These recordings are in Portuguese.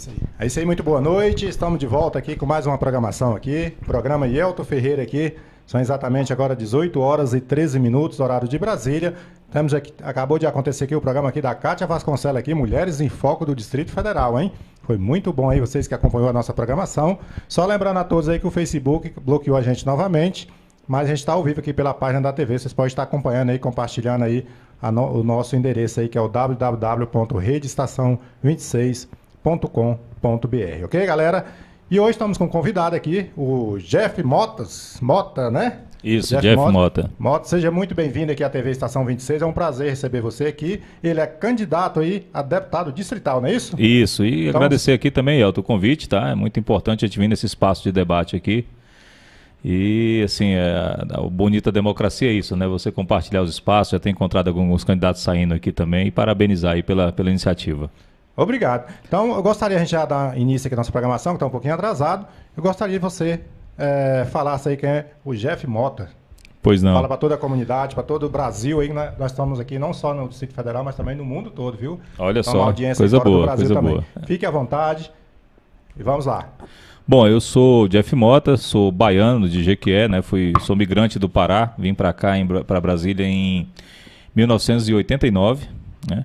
isso aí. É isso aí, muito boa noite. Estamos de volta aqui com mais uma programação aqui. Programa Yelto Ferreira aqui. São exatamente agora 18 horas e 13 minutos, horário de Brasília. Temos aqui, acabou de acontecer aqui o programa aqui da Cátia Vasconcelos aqui, Mulheres em Foco do Distrito Federal, hein? Foi muito bom aí vocês que acompanhou a nossa programação. Só lembrando a todos aí que o Facebook bloqueou a gente novamente, mas a gente está ao vivo aqui pela página da TV. Vocês podem estar acompanhando aí, compartilhando aí no, o nosso endereço aí, que é o www.redestação26.com www.jeffmotas.com.br, ok, galera? E hoje estamos com um convidado aqui, o Jeff Motas, Mota, né? Isso, Jeff, Jeff Mota. Mota. Mota, seja muito bem-vindo aqui à TV Estação 26, é um prazer receber você aqui. Ele é candidato aí a deputado distrital, não é isso? Isso, e então, agradecer aqui também, Elton, o convite, tá? É muito importante a gente vir nesse espaço de debate aqui. E, assim, é, a bonita democracia é isso, né? Você compartilhar os espaços, já tem encontrado alguns candidatos saindo aqui também, e parabenizar aí pela, pela iniciativa. Obrigado. Então, eu gostaria a gente já dar início aqui à nossa programação, que está um pouquinho atrasado. Eu gostaria de você é, falasse aí quem é o Jeff Mota. Pois não. Fala para toda a comunidade, para todo o Brasil aí, né? nós estamos aqui não só no Distrito Federal, mas também no mundo todo, viu? Olha então, só, coisa boa, coisa também. boa. Fique à vontade e vamos lá. Bom, eu sou Jeff Mota, sou baiano de Jequié, né? Fui, sou migrante do Pará, vim para cá, para Brasília em 1989, né?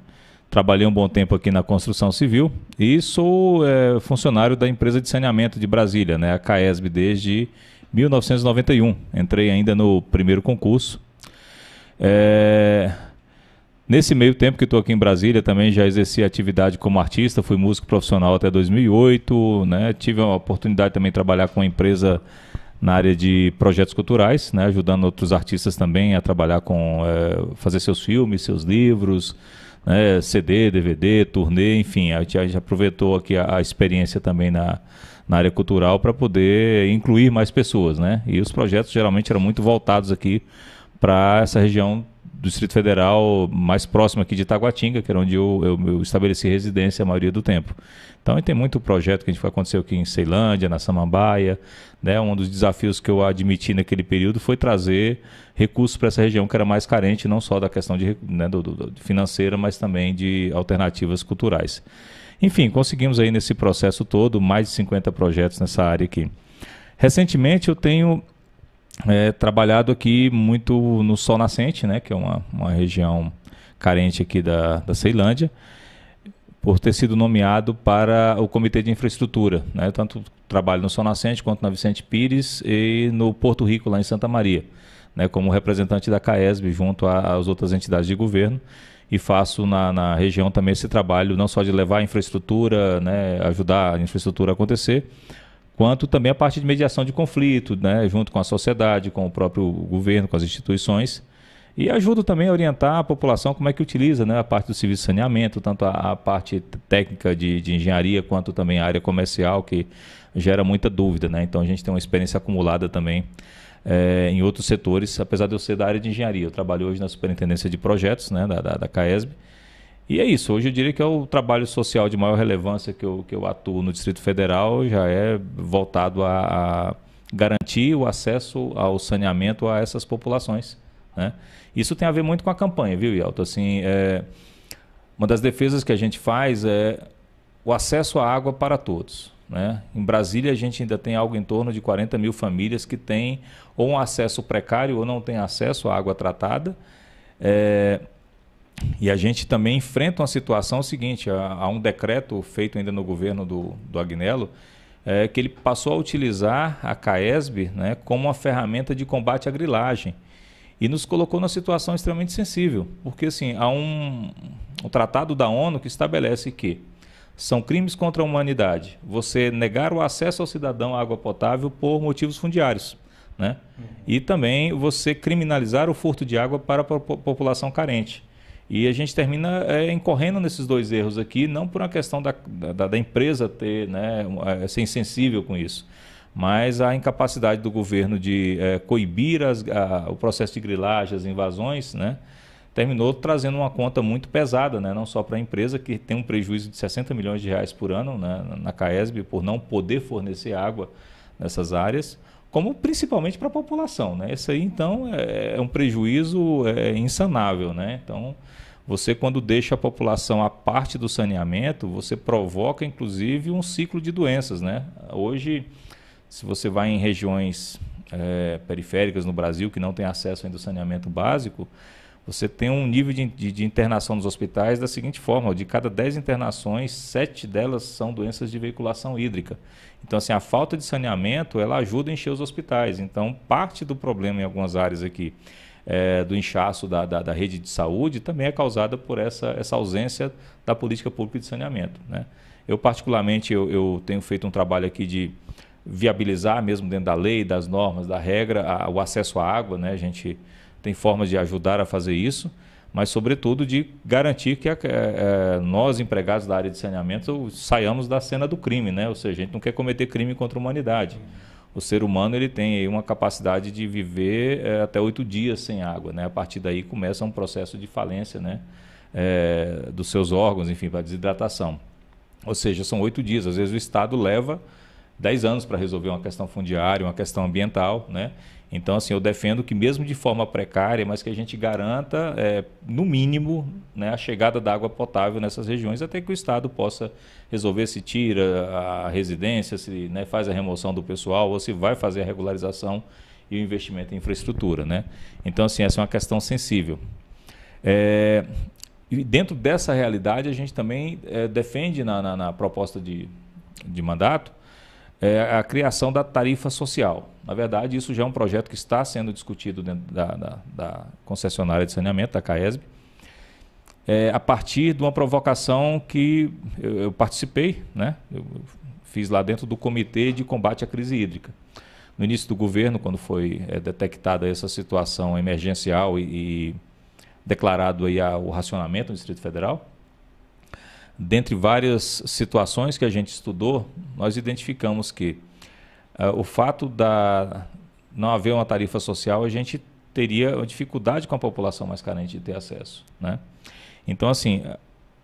Trabalhei um bom tempo aqui na construção civil e sou é, funcionário da empresa de saneamento de Brasília, né, a CAESB, desde 1991. Entrei ainda no primeiro concurso. É... Nesse meio tempo que estou aqui em Brasília, também já exerci atividade como artista, fui músico profissional até 2008, né? tive a oportunidade também de trabalhar com uma empresa na área de projetos culturais, né? ajudando outros artistas também a trabalhar com é, fazer seus filmes, seus livros, né, CD, DVD, turnê, enfim, a gente, aproveitou aqui a, a experiência também na, na área cultural para poder incluir mais pessoas, né? E os projetos geralmente eram muito voltados aqui para essa região do Distrito Federal mais próxima aqui de Itaguatinga, que era onde eu, eu, eu, estabeleci residência a maioria do tempo. Então, tem muito projeto que a gente aconteceu aqui em Ceilândia, na Samambaia, né? Um dos desafios que eu admiti naquele período foi trazer recursos para essa região que era mais carente, não só da questão de, né, do, do, financeira, mas também de alternativas culturais. Enfim, conseguimos aí nesse processo todo mais de 50 projetos nessa área aqui. Recentemente eu tenho é, trabalhado aqui muito no Sol Nascente, né, que é uma, uma região carente aqui da, da Ceilândia, por ter sido nomeado para o Comitê de Infraestrutura, né, tanto trabalho no Sol Nascente, quanto na Vicente Pires e no Porto Rico, lá em Santa Maria, né, como representante da CAESB junto às outras entidades de governo. E faço na, na, região também esse trabalho, não só de levar a infraestrutura, né, ajudar a infraestrutura a acontecer, quanto também a parte de mediação de conflito, né, junto com a sociedade, com o próprio governo, com as instituições e ajudo também a orientar a população como é que utiliza né, a parte do serviço de saneamento, tanto a, a parte técnica de, de, engenharia quanto também a área comercial, que gera muita dúvida. Né? Então a gente tem uma experiência acumulada também é, em outros setores, apesar de eu ser da área de engenharia. Eu trabalho hoje na superintendência de projetos né, da, da, da CAESB. E é isso. Hoje eu diria que é o trabalho social de maior relevância que eu, que eu atuo no Distrito Federal, já é voltado a garantir o acesso ao saneamento a essas populações. Né? Isso tem a ver muito com a campanha, viu, Yelto? Assim, é... Uma das defesas que a gente faz é o acesso à água para todos. Né? Em Brasília, a gente ainda tem algo em torno de 40 mil famílias que têm ou um acesso precário ou não têm acesso à água tratada. É... E a gente também enfrenta uma situação seguinte: há um decreto feito ainda no governo do, do Agnello, é, que ele passou a utilizar a CAESB né, como uma ferramenta de combate à grilagem e nos colocou numa situação extremamente sensível, porque assim, há um, um tratado da ONU que estabelece que são crimes contra a humanidade você negar o acesso ao cidadão à água potável por motivos fundiários. Né? Uhum. E também você criminalizar o furto de água para a população carente. E a gente termina é, incorrendo nesses dois erros aqui, não por uma questão da, da, da empresa ter, né, eh, ser insensível com isso, mas a incapacidade do governo de é, coibir as, a, o processo de grilagem, as invasões, né, terminou trazendo uma conta muito pesada, né, não só para a empresa, que tem um prejuízo de 60 milhões de reais por ano né, na Caesb, por não poder fornecer água nessas áreas, como principalmente para a população. Né? aí, então, é, é um prejuízo é, insanável. Né? Então, você, quando deixa a população à parte do saneamento, você provoca, inclusive, um ciclo de doenças. Né? Hoje se você vai em regiões é, periféricas no Brasil que não tem acesso ainda ao saneamento básico, você tem um nível de, de, de, internação nos hospitais da seguinte forma: de cada 10 internações, 7 delas são doenças de veiculação hídrica. Então, assim, a falta de saneamento ela ajuda a encher os hospitais. Então, parte do problema em algumas áreas aqui é, do inchaço da, da, da, rede de saúde também é causada por essa, essa ausência da política pública de saneamento. Né? Eu, particularmente, eu, eu tenho feito um trabalho aqui de viabilizar mesmo dentro da lei, das normas, da regra, a, o acesso à água, né? A gente tem formas de ajudar a fazer isso, mas sobretudo de garantir que a, é, é, nós empregados da área de saneamento saiamos da cena do crime, né? Ou seja, a gente não quer cometer crime contra a humanidade. O ser humano ele tem aí uma capacidade de viver é, até oito dias sem água, né? A partir daí começa um processo de falência, né? É, dos seus órgãos, enfim, para desidratação. Ou seja, são oito dias. Às vezes o Estado leva 10 anos para resolver uma questão fundiária, uma questão ambiental, né? Então, assim, eu defendo que mesmo de forma precária, mas que a gente garanta, é, no mínimo, né, a chegada da água potável nessas regiões, até que o Estado possa resolver se tira a residência, se né, faz a remoção do pessoal, ou se vai fazer a regularização e o investimento em infraestrutura, né? Então, assim, essa é uma questão sensível. É, e dentro dessa realidade, a gente também é, defende na, na, na proposta de, de mandato é, a criação da tarifa social. Na verdade, isso já é um projeto que está sendo discutido dentro da, da, da concessionária de saneamento, da CAESB, é, a partir de uma provocação que eu, eu participei, né? Eu fiz lá dentro do Comitê de Combate à Crise Hídrica. No início do governo, quando foi é, detectada essa situação emergencial e, e declarado aí o racionamento no Distrito Federal, dentre várias situações que a gente estudou, nós identificamos que uh, o fato da não haver uma tarifa social, a gente teria dificuldade com a população mais carente de ter acesso. Né? Então, assim,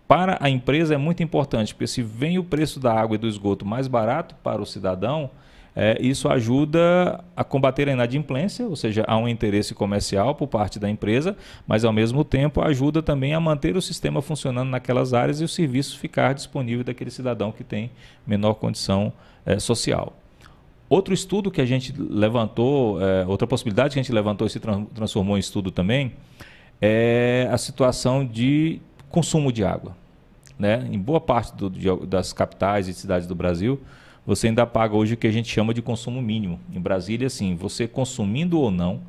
para a empresa é muito importante, porque se vem o preço da água e do esgoto mais barato para o cidadão, é, isso ajuda a combater a inadimplência, ou seja, há um interesse comercial por parte da empresa, mas ao mesmo tempo ajuda também a manter o sistema funcionando naquelas áreas e o serviço ficar disponível daquele cidadão que tem menor condição é, social. Outro estudo que a gente levantou, é, outra possibilidade que a gente levantou e se transformou em estudo também, é a situação de consumo de água. Né? Em boa parte do, de, das capitais e cidades do Brasil, você ainda paga hoje o que a gente chama de consumo mínimo. Em Brasília, assim, você consumindo ou não,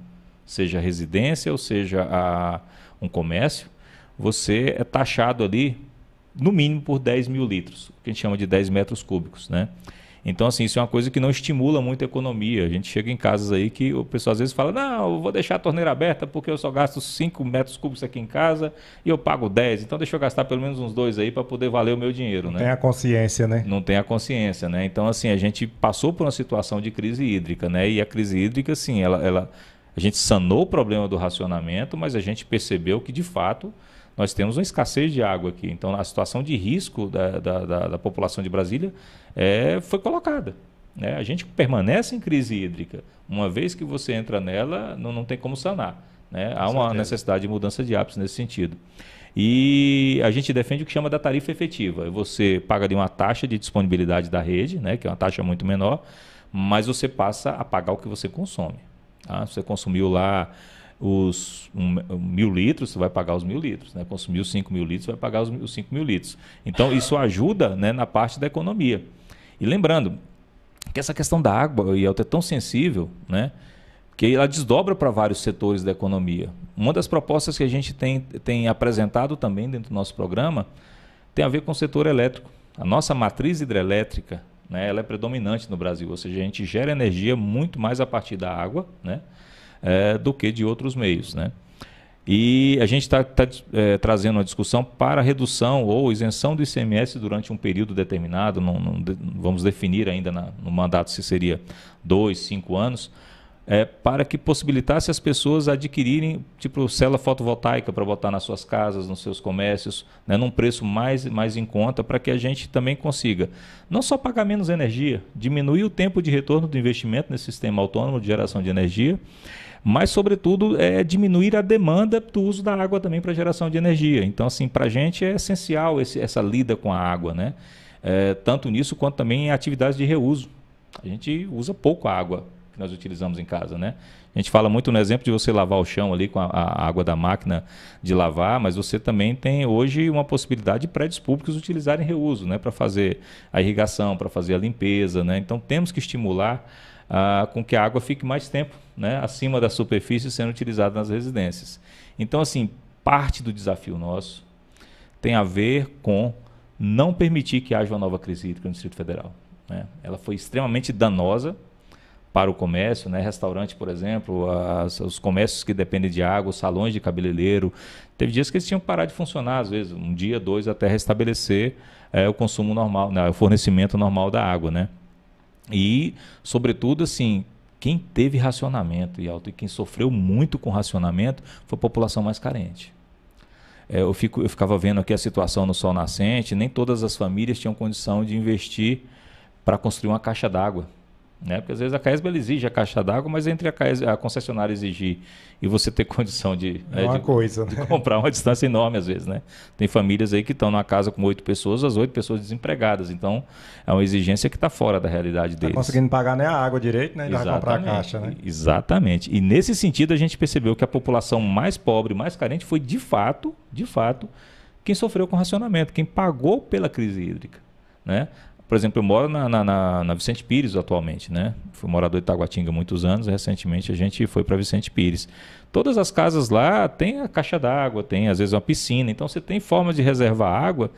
seja residência ou seja a, um comércio, você é taxado ali no mínimo por 10 mil litros, o que a gente chama de 10 metros cúbicos, né? Então, assim, isso é uma coisa que não estimula muito a economia. A gente chega em casas aí que o pessoal às vezes fala: não, eu vou deixar a torneira aberta porque eu só gasto 5 metros cúbicos aqui em casa e eu pago 10. Então, deixa eu gastar pelo menos uns dois aí para poder valer o meu dinheiro. Não né? tem a consciência, né? Não tem a consciência, né? Então, assim, a gente passou por uma situação de crise hídrica, né? E a crise hídrica, sim, ela, ela a gente sanou o problema do racionamento, mas a gente percebeu que, de fato, nós temos uma escassez de água aqui. Então, a situação de risco da, da, da, da população de Brasília é, foi colocada. Né? A gente permanece em crise hídrica. Uma vez que você entra nela, não, não tem como sanar. Né? Há uma certeza. necessidade de mudança de hábitos nesse sentido. E a gente defende o que chama da tarifa efetiva. Você paga de uma taxa de disponibilidade da rede, né, que é uma taxa muito menor, mas você passa a pagar o que você consome. Tá? Você consumiu lá os um, mil litros, você vai pagar os mil litros. Né? Consumiu 5 mil litros, vai pagar os, os 5 mil litros. Então, isso ajuda né, na parte da economia. E lembrando que essa questão da água, Yelta, é tão sensível, né? que ela desdobra para vários setores da economia. Uma das propostas que a gente tem, tem apresentado também dentro do nosso programa tem a ver com o setor elétrico. A nossa matriz hidrelétrica né, ela é predominante no Brasil, ou seja, a gente gera energia muito mais a partir da água, né? é, do que de outros meios. Né? E a gente está tá, é, trazendo uma discussão para redução ou isenção do ICMS durante um período determinado, não, não vamos definir ainda na, no mandato se seria dois, cinco anos, é, para que possibilitasse as pessoas adquirirem tipo cela fotovoltaica para botar nas suas casas, nos seus comércios, né, num preço mais, mais em conta, para que a gente também consiga não só pagar menos energia, diminuir o tempo de retorno do investimento nesse sistema autônomo de geração de energia, mas sobretudo é diminuir a demanda do uso da água também para geração de energia. Então assim, para a gente é essencial esse, essa lida com a água, né? É, tanto nisso quanto também em atividades de reuso. A gente usa pouco água que nós utilizamos em casa, né? A gente fala muito no exemplo de você lavar o chão ali com a, a água da máquina de lavar, mas você também tem hoje uma possibilidade de prédios públicos utilizarem reuso, né? Para fazer a irrigação, para fazer a limpeza, né? Então temos que estimular ah, com que a água fique mais tempo, né? Acima da superfície sendo utilizada nas residências. Então, assim, parte do desafio nosso tem a ver com não permitir que haja uma nova crise hídrica no Distrito Federal. Né? Ela foi extremamente danosa para o comércio, né? Restaurante, por exemplo, as, os comércios que dependem de água, os salões de cabeleireiro. Teve dias que eles tinham que parar de funcionar, às vezes, um dia, dois, até restabelecer é, o consumo normal, né? o fornecimento normal da água, né? E, sobretudo, assim, quem teve racionamento e alto e quem sofreu muito com racionamento foi a população mais carente. É, eu, fico, eu ficava vendo aqui a situação no Sol Nascente, nem todas as famílias tinham condição de investir para construir uma caixa d'água né? Porque às vezes a Caesba exige a caixa d'água, mas entre a, CAESB, a concessionária exigir e você ter condição de, é né, uma é, de, coisa, né? de comprar uma distância enorme às vezes. Né? Tem famílias aí que estão numa casa com oito pessoas, as oito pessoas desempregadas. Então é uma exigência que está fora da realidade tá deles. Tá conseguindo pagar nem né, a água direito, né? E vai comprar a caixa, né? Exatamente. E nesse sentido a gente percebeu que a população mais pobre, mais carente, foi de fato, de fato, quem sofreu com o racionamento, quem pagou pela crise hídrica. Né? Por exemplo, eu moro na, na, na, na Vicente Pires atualmente, né? Fui morador de Taguatinga muitos anos, recentemente a gente foi para Vicente Pires. Todas as casas lá têm a caixa d'água, tem às vezes uma piscina, então você tem forma de reservar água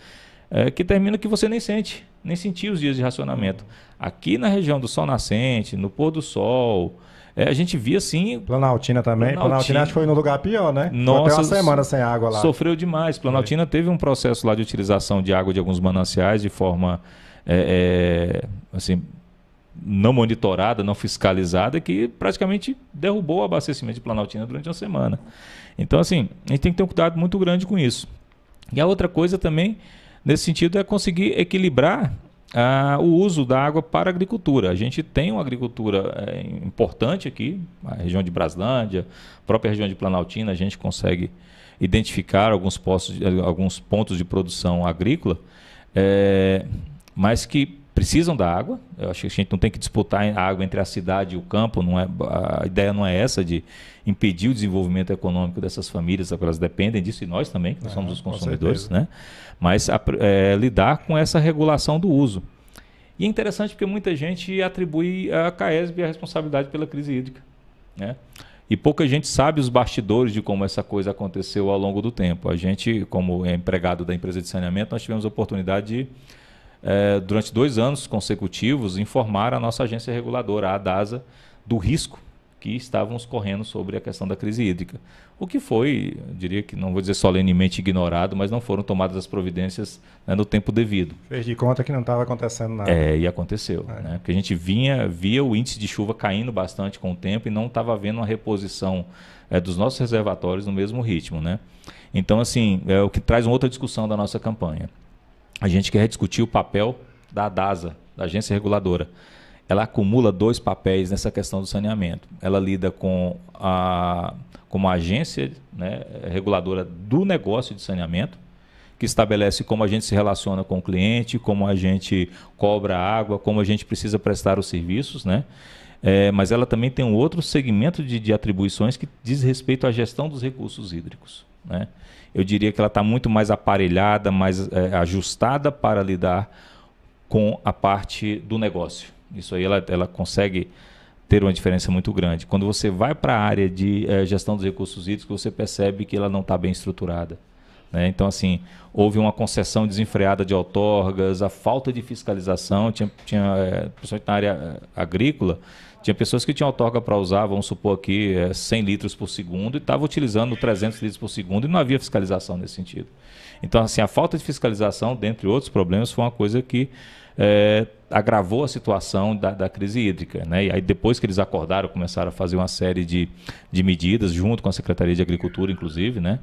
é, que termina que você nem sente, nem sentiu os dias de racionamento. Aqui na região do sol nascente, no pôr do sol, é, a gente via assim. Planaltina também. Planaltina, Planaltina acho que foi no lugar pior, né? Nossa, até uma semana sem água lá. Sofreu demais. Planaltina é. teve um processo lá de utilização de água de alguns mananciais de forma é, é, assim, não monitorada, não fiscalizada, que praticamente derrubou o abastecimento de Planaltina durante uma semana. Então, assim, a gente tem que ter um cuidado muito grande com isso. E a outra coisa também, nesse sentido, é conseguir equilibrar ah, o uso da água para a agricultura. A gente tem uma agricultura é, importante aqui, a região de Braslândia, própria região de Planaltina, a gente consegue identificar alguns, postos, eh, alguns pontos de produção agrícola. É, mas que precisam da água. Eu acho que a gente não tem que disputar a água entre a cidade e o campo. Não é, a ideia não é essa de impedir o desenvolvimento econômico dessas famílias, porque elas dependem disso e nós também, que nós é, somos os consumidores, né? Mas a, é, lidar com essa regulação do uso. E é interessante porque muita gente atribui à Caesb a responsabilidade pela crise hídrica, né? E pouca gente sabe os bastidores de como essa coisa aconteceu ao longo do tempo. A gente, como é empregado da empresa de saneamento, nós tivemos a oportunidade de é, durante dois anos consecutivos, informar a nossa agência reguladora, a ADASA, do risco que estávamos correndo sobre a questão da crise hídrica. O que foi, diria que não vou dizer solenemente ignorado, mas não foram tomadas as providências né, no tempo devido. Fez de conta que não estava acontecendo nada. É, e aconteceu. É. Né? Porque a gente vinha, via o índice de chuva caindo bastante com o tempo e não estava havendo uma reposição é, dos nossos reservatórios no mesmo ritmo. Né? Então, assim, é o que traz uma outra discussão da nossa campanha a gente quer discutir o papel da DASA, da agência reguladora. Ela acumula dois papéis nessa questão do saneamento. Ela lida com a, como agência né, reguladora do negócio de saneamento, que estabelece como a gente se relaciona com o cliente, como a gente cobra água, como a gente precisa prestar os serviços, né? É, mas ela também tem um outro segmento de, de atribuições que diz respeito à gestão dos recursos hídricos, né? eu diria que ela está muito mais aparelhada, mais é, ajustada para lidar com a parte do negócio. Isso aí ela, ela consegue ter uma diferença muito grande. Quando você vai para a área de é, gestão dos recursos hídricos, você percebe que ela não está bem estruturada. Né? Então, assim, houve uma concessão desenfreada de outorgas, a falta de fiscalização, tinha, tinha é, principalmente na área é, agrícola, tinha pessoas que tinham outorga para usar, vamos supor aqui, 100 é, litros por segundo e estavam utilizando 300 litros por segundo e não havia fiscalização nesse sentido. Então, assim, a falta de fiscalização, dentre outros problemas, foi uma coisa que é, agravou a situação da, da, crise hídrica. Né? E aí, depois que eles acordaram, começaram a fazer uma série de, de medidas, junto com a Secretaria de Agricultura, inclusive, né?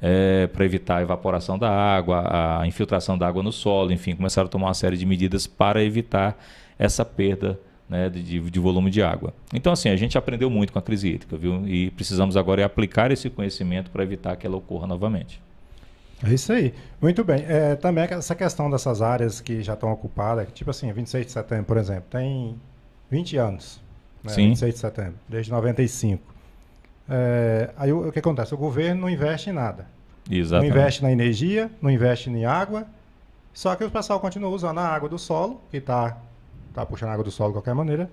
é, para evitar a evaporação da água, a infiltração da água no solo, enfim, começaram a tomar uma série de medidas para evitar essa perda né, de, de, volume de água. Então, assim, a gente aprendeu muito com a crise hídrica, viu? E precisamos agora é aplicar esse conhecimento para evitar que ela ocorra novamente. É isso aí. Muito bem. É, também essa questão dessas áreas que já estão ocupadas, tipo assim, 26 de setembro, por exemplo, tem 20 anos. Né? Sim. 26 de setembro, desde 95. É, aí o, o, que acontece? O governo não investe em nada. Exatamente. Não investe na energia, não investe em água. Só que o pessoal continua usando a água do solo, que está tá puxando água do solo de qualquer maneira.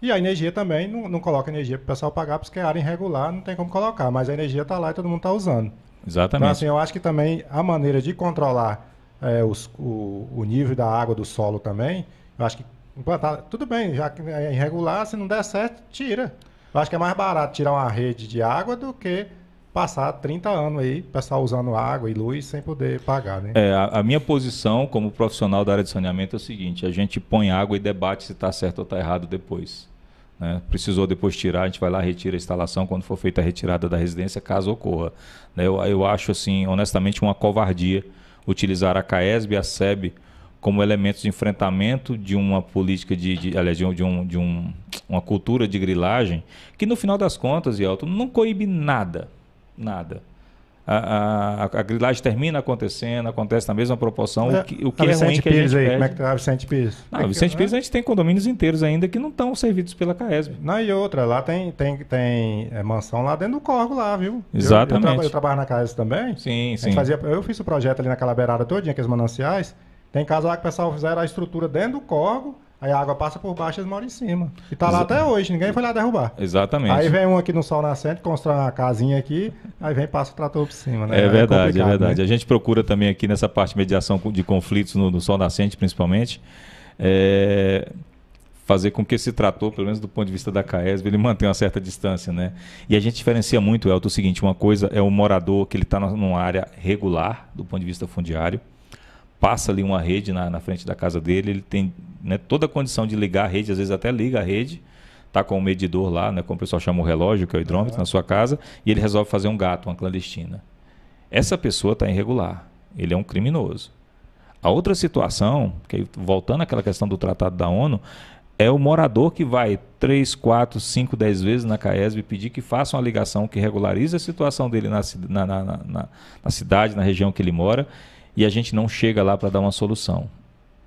E a energia também, não, não coloca energia para o pessoal pagar, porque é área irregular, não tem como colocar. Mas a energia está lá e todo mundo está usando. Exatamente. Então, assim, eu acho que também a maneira de controlar é, os, o, o nível da água do solo também, eu acho que implantar. Tudo bem, já que é irregular, se não der certo, tira. Eu acho que é mais barato tirar uma rede de água do que passar 30 anos aí, pessoal usando água e luz sem poder pagar, né? É, a, a, minha posição como profissional da área de saneamento é o seguinte, a gente põe água e debate se está certo ou está errado depois. Né? Precisou depois tirar, a gente vai lá, retira a instalação quando for feita a retirada da residência, caso ocorra. Né? Eu, eu acho, assim, honestamente, uma covardia utilizar a CAESB e a SEB como elementos de enfrentamento de uma política de, de aliás, de, um, de, um, de um, uma cultura de grilagem, que no final das contas, Elton, não coíbe nada. Nada. A, a, a, grilagem termina acontecendo, acontece na mesma proporção. O que, o que Vicente é ruim que Pires a gente aí, pede. como é que tá Vicente Pires? Não, é Vicente que, Pires né? a gente tem condomínios inteiros ainda que não estão servidos pela Caesb. Não, e outra, lá tem, tem, tem é, mansão lá dentro do corvo lá, viu? Exatamente. Eu, eu, eu trabalho na Caesb também. Sim, sim. Fazia, eu fiz o projeto ali na Calaberada todinha, aqueles mananciais. Tem caso lá que o pessoal fizeram a estrutura dentro do corvo, aí a água passa por baixo e eles moram em cima. E tá lá até hoje, ninguém foi lá derrubar. Exatamente. Aí vem um aqui no Sol Nascente, constrói uma casinha aqui, aí vem passa o trator por cima, né? É, é verdade, é, é verdade. Né? A gente procura também aqui nessa parte de mediação de conflitos no, no Sol Nascente, principalmente. É, fazer com que esse trator, pelo menos do ponto de vista da CAESB, ele mantenha uma certa distância, né? E a gente diferencia muito, Elton, o seguinte, uma coisa é o morador que ele está numa área regular, do ponto de vista fundiário, passa ali uma rede na, na frente da casa dele, ele tem né, toda a condição de ligar a rede, às vezes até liga a rede, está com o medidor lá, né, como o pessoal chama o relógio, que é o hidrômetro, uhum. na sua casa, e ele resolve fazer um gato, uma clandestina. Essa pessoa está irregular, ele é um criminoso. A outra situação, que voltando àquela questão do Tratado da ONU, é o morador que vai 3, 4, 5, 10 vezes na CAESB pedir que faça uma ligação que regularize a situação dele na, na, na, na, cidade, na região que ele mora, e a gente não chega lá para dar uma solução.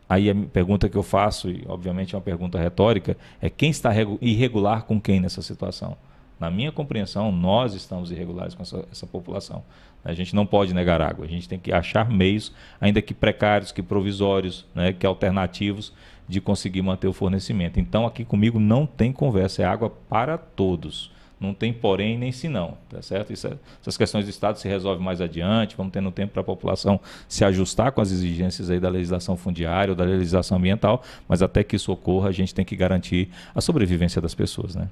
Aí a pergunta que eu faço, e obviamente é uma pergunta retórica, é quem está irregular com quem nessa situação? Na minha compreensão, nós estamos irregulares com essa, essa, população. A gente não pode negar água, a gente tem que achar meios, ainda que precários, que provisórios, né, que alternativos, de conseguir manter o fornecimento. Então, aqui comigo não tem conversa, é água para todos. Não tem porém nem senão tá certo? Isso, é, essas questões do Estado se resolvem mais adiante, vamos tendo tempo para a população se ajustar com as exigências aí da legislação fundiária ou da legislação ambiental, mas até que isso ocorra, a gente tem que garantir a sobrevivência das pessoas, né?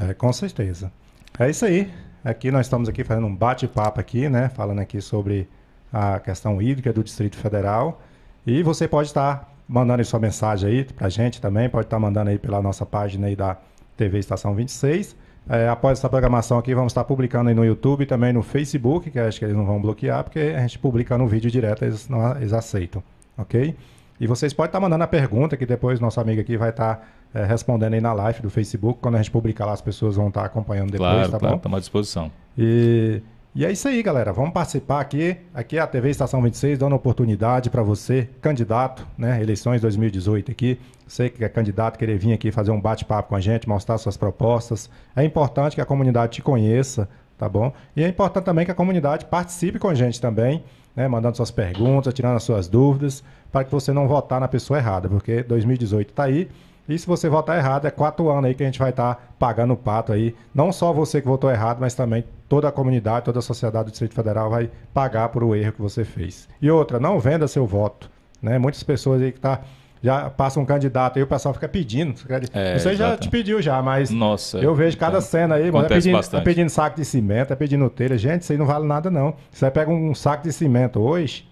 É, com certeza. É isso aí. Aqui nós estamos aqui fazendo um bate-papo aqui, né? Falando aqui sobre a questão hídrica do Distrito Federal. E você pode estar mandando sua mensagem aí para a gente também, pode estar mandando aí pela nossa página aí da TV Estação 26 é, após essa programação aqui, vamos estar publicando aí no YouTube, também no Facebook, que acho que eles não vão bloquear, porque a gente publica no vídeo direto, eles, não, eles aceitam, ok? E vocês podem estar mandando a pergunta, que depois nosso amigo aqui vai estar é, respondendo aí na live do Facebook. Quando a gente publicar lá, as pessoas vão estar acompanhando depois, claro, tá claro, bom? Estamos à disposição. E e é isso aí, galera. Vamos participar aqui. Aqui é a TV Estação 26, dando oportunidade para você, candidato, né? Eleições 2018 aqui. Sei que é candidato, querer vir aqui fazer um bate-papo com a gente, mostrar suas propostas. É importante que a comunidade te conheça, tá bom? E é importante também que a comunidade participe com a gente também, né? Mandando suas perguntas, tirando as suas dúvidas, para que você não votar na pessoa errada, porque 2018 está aí e se você votar errado, é quatro anos aí que a gente vai estar tá pagando o pato aí. Não só você que votou errado, mas também toda a comunidade, toda a sociedade do Distrito Federal vai pagar por o erro que você fez. E outra, não venda seu voto. Né? Muitas pessoas aí que tá, já passam um candidato aí, o pessoal fica pedindo. É, você já te pediu já, mas Nossa, eu vejo cada então, cena aí, mano, é pedindo, é pedindo saco de cimento, é pedindo telha. Gente, isso aí não vale nada não. Você pega um saco de cimento hoje,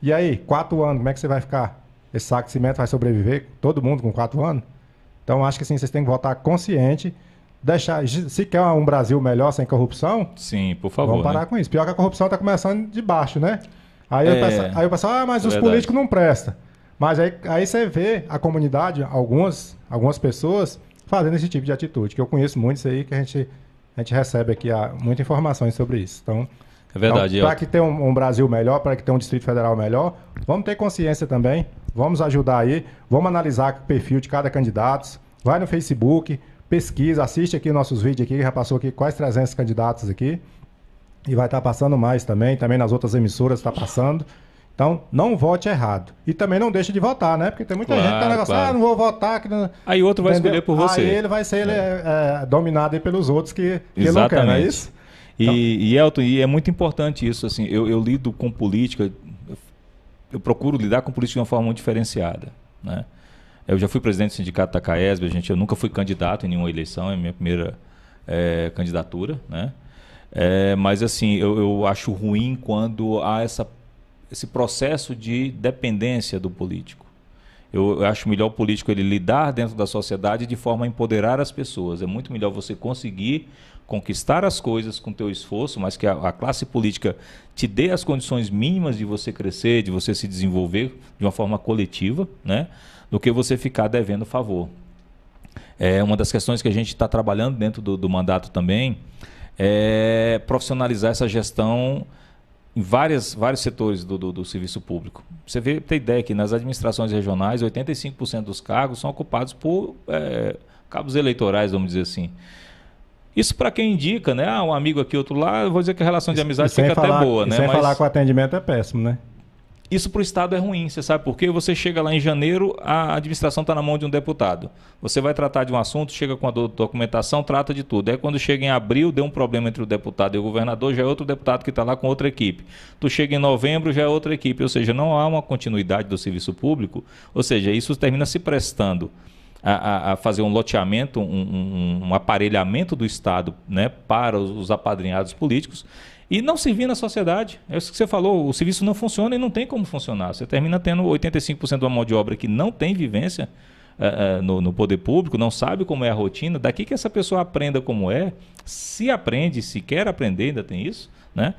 e aí, quatro anos, como é que você vai ficar? esse saco de cimento vai sobreviver, todo mundo com quatro anos. Então, acho que assim, vocês têm que votar consciente, deixar, se quer um Brasil melhor sem corrupção... Sim, por favor. Vamos né? parar né? com isso. Pior que a corrupção está começando de baixo, né? Aí, é, eu penso, aí eu penso, ah, mas é os verdade. políticos não prestam. Mas aí, aí você vê a comunidade, algumas, algumas pessoas fazendo esse tipo de atitude, que eu conheço muito isso aí, que a gente, a gente recebe aqui muitas ah, muita informações sobre isso. Então, é verdade. Então, para que tenha um, um Brasil melhor, para que tenha um Distrito Federal melhor, vamos ter consciência também, vamos ajudar aí, vamos analisar o perfil de cada candidato, vai no Facebook, pesquisa, assiste aqui nossos vídeos aqui, já passou aqui quase 300 candidatos aqui, e vai estar tá passando mais também, também nas outras emissoras está passando. Então, não vote errado. E também não deixe de votar, né? Porque tem muita claro, gente que tá negócio, claro. ah, não vou votar. Que não... Aí outro vai Entendeu? escolher por você. Aí ele vai ser é. Ele, é, é, é dominado pelos outros que, que ele não quer, não é isso? E, então. e Elton, e é muito importante isso. Assim, eu, eu lido com política, eu, eu procuro lidar com política de uma forma muito diferenciada. Né? Eu já fui presidente do sindicato da CAESB, gente, eu nunca fui candidato em nenhuma eleição, é a minha primeira é, candidatura, né? É, mas assim, eu, eu, acho ruim quando há essa, esse processo de dependência do político. Eu, acho melhor o político ele lidar dentro da sociedade de forma a empoderar as pessoas. É muito melhor você conseguir conquistar as coisas com teu esforço, mas que a, a, classe política te dê as condições mínimas de você crescer, de você se desenvolver de uma forma coletiva, né? Do que você ficar devendo favor. É uma das questões que a gente está trabalhando dentro do, do mandato também é profissionalizar essa gestão em várias, vários setores do, do, do, serviço público. Você vê, tem ideia que nas administrações regionais, 85% dos cargos são ocupados por é, cabos eleitorais, vamos dizer assim. Isso para quem indica, né? Ah, um amigo aqui, outro lá, vou dizer que a relação de amizade e fica até boa, né? Sem Mas... falar que o atendimento é péssimo, né? Isso para o Estado é ruim, você sabe por quê? Você chega lá em janeiro, a administração está na mão de um deputado. Você vai tratar de um assunto, chega com a documentação, trata de tudo. É quando chega em abril, deu um problema entre o deputado e o governador, já é outro deputado que está lá com outra equipe. Tu chega em novembro, já é outra equipe. Ou seja, não há uma continuidade do serviço público. Ou seja, isso termina se prestando. A, a, fazer um loteamento, um, um, um aparelhamento do Estado né, para os, os, apadrinhados políticos, e não servir na sociedade. É isso que você falou, o serviço não funciona e não tem como funcionar. Você termina tendo 85% de uma mão de obra que não tem vivência uh, uh, no, no, poder público, não sabe como é a rotina. Daqui que essa pessoa aprenda como é, se aprende, se quer aprender, ainda tem isso, né?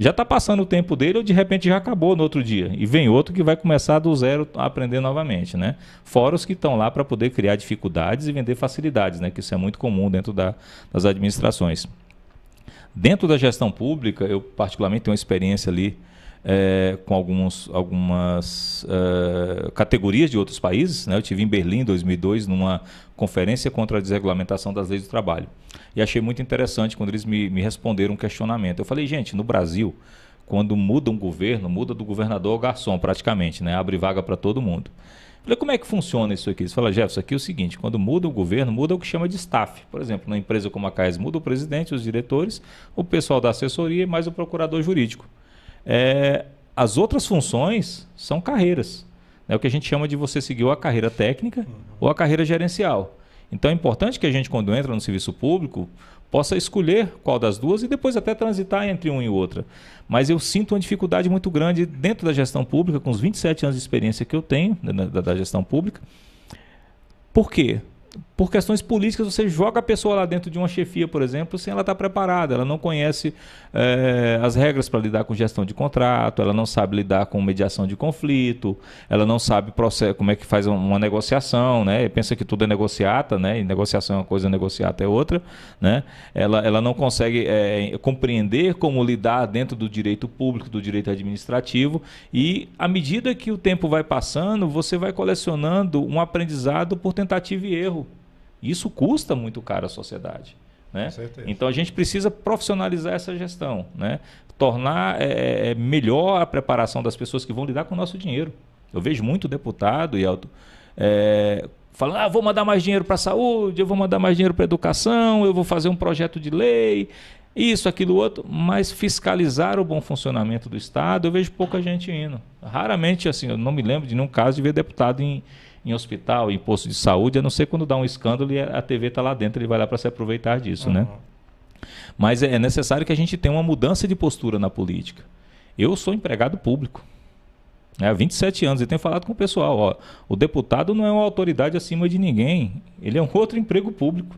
Já está passando o tempo dele ou de repente já acabou no outro dia. E vem outro que vai começar do zero a aprender novamente, né? Fora os que estão lá para poder criar dificuldades e vender facilidades, né? Que isso é muito comum dentro da, das administrações. Dentro da gestão pública, eu particularmente tenho uma experiência ali é, com alguns, algumas é, categorias de outros países. Né? Eu tive em Berlim em 2002 numa conferência contra a desregulamentação das leis do trabalho. E achei muito interessante quando eles me, me responderam um questionamento. Eu falei, gente, no Brasil, quando muda um governo, muda do governador ao garçom praticamente, né? abre vaga para todo mundo. Falei, como é que funciona isso aqui? Você fala, Jefferson, aqui é o seguinte, quando muda o governo, muda o que chama de staff. Por exemplo, numa empresa como a CAES, muda o presidente, os diretores, o pessoal da assessoria e mais o procurador jurídico. É, as outras funções são carreiras. É o que a gente chama de você seguir a carreira técnica ou a carreira gerencial. Então é importante que a gente, quando entra no serviço público, possa escolher qual das duas e depois até transitar entre uma e outra. Mas eu sinto uma dificuldade muito grande dentro da gestão pública, com os 27 anos de experiência que eu tenho né, da gestão pública. Por quê? por questões políticas, você joga a pessoa lá dentro de uma chefia, por exemplo, sem ela estar tá preparada. Ela não conhece é, as regras para lidar com gestão de contrato, ela não sabe lidar com mediação de conflito, ela não sabe como é que faz uma negociação, né? Pensa que tudo é negociata, né? E negociação é uma coisa, negociata é outra, né? Ela, ela não consegue é, compreender como lidar dentro do direito público, do direito administrativo. E à medida que o tempo vai passando, você vai colecionando um aprendizado por tentativa e erro. Isso custa muito caro à sociedade. Né? Então a gente precisa profissionalizar essa gestão, né? tornar é, é, é, melhor a preparação das pessoas que vão lidar com o nosso dinheiro. Eu vejo muito deputado e alto é, falando: ah, vou mandar mais dinheiro para a saúde, eu vou mandar mais dinheiro para a educação, eu vou fazer um projeto de lei, isso, aquilo, outro, mas fiscalizar o bom funcionamento do Estado, eu vejo pouca gente indo. Raramente, assim, eu não me lembro de nenhum caso de ver deputado em, em hospital, em posto de saúde, a não ser quando dá um escândalo e a TV está lá dentro, ele vai lá para se aproveitar disso, uhum. né? Mas é, é necessário que a gente tenha uma mudança de postura na política. Eu sou empregado público. Né, há 27 anos e tenho falado com o pessoal, ó, o deputado não é uma autoridade acima de ninguém, ele é um outro emprego público.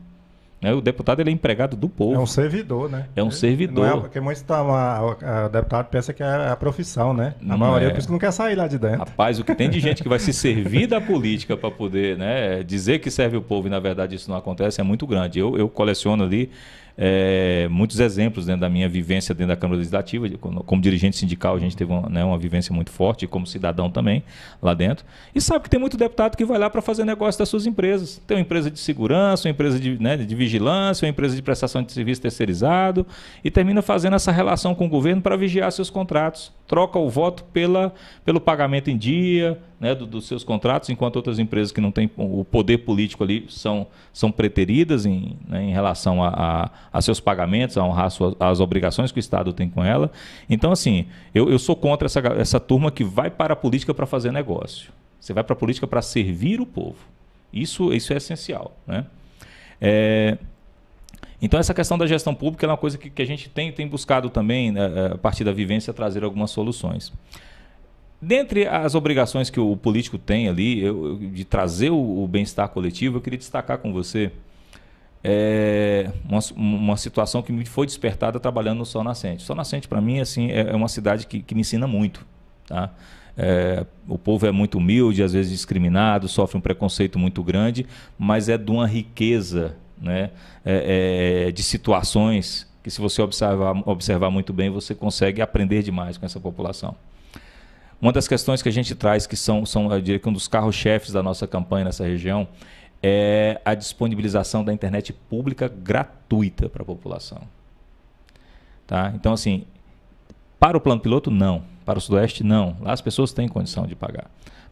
Né? O deputado ele é empregado do povo. É um servidor, né? É um servidor. Não é, porque muitos tá, a, a, deputado pensa que é a profissão, né? A não maioria é. por isso que não quer sair lá de dentro. Rapaz, o que tem de gente que vai se servir da política para poder né, dizer que serve o povo e na verdade isso não acontece é muito grande. Eu, eu coleciono ali é, muitos exemplos dentro né, da minha vivência dentro da Câmara Legislativa. Como, como dirigente sindical, a gente teve uma, né, uma vivência muito forte, como cidadão também lá dentro. E sabe que tem muito deputado que vai lá para fazer negócio das suas empresas. Tem uma empresa de segurança, uma empresa de, né, de vigilância, uma empresa de prestação de serviço terceirizado e termina fazendo essa relação com o governo para vigiar seus contratos. Troca o voto pela, pelo pagamento em dia, né, do, dos seus contratos, enquanto outras empresas que não têm o poder político ali são, são preteridas em, né, em relação a, a, a, seus pagamentos, a honrar suas, as obrigações que o Estado tem com ela. Então, assim, eu, eu sou contra essa, essa turma que vai para a política para fazer negócio. Você vai para a política para servir o povo. Isso, isso é essencial. Né? É, então, essa questão da gestão pública é uma coisa que, que a gente tem, tem buscado também, né, é, a partir da vivência, trazer algumas soluções. Dentre as obrigações que o político tem ali, eu, de trazer o, o bem-estar coletivo, eu queria destacar com você é, uma, uma, situação que me foi despertada trabalhando no Sol Nascente. Sol Nascente, para mim, assim, é, é, uma cidade que, que me ensina muito. Tá? É, o povo é muito humilde, às vezes discriminado, sofre um preconceito muito grande, mas é de uma riqueza né? É, é de situações que, se você observar, observar muito bem, você consegue aprender demais com essa população. Uma das questões que a gente traz, que são, são eu diria que um dos carros-chefes da nossa campanha nessa região, é a disponibilização da internet pública gratuita para a população. Tá? Então, assim, para o plano piloto, não. Para o Sudoeste, não. Lá as pessoas têm condição de pagar.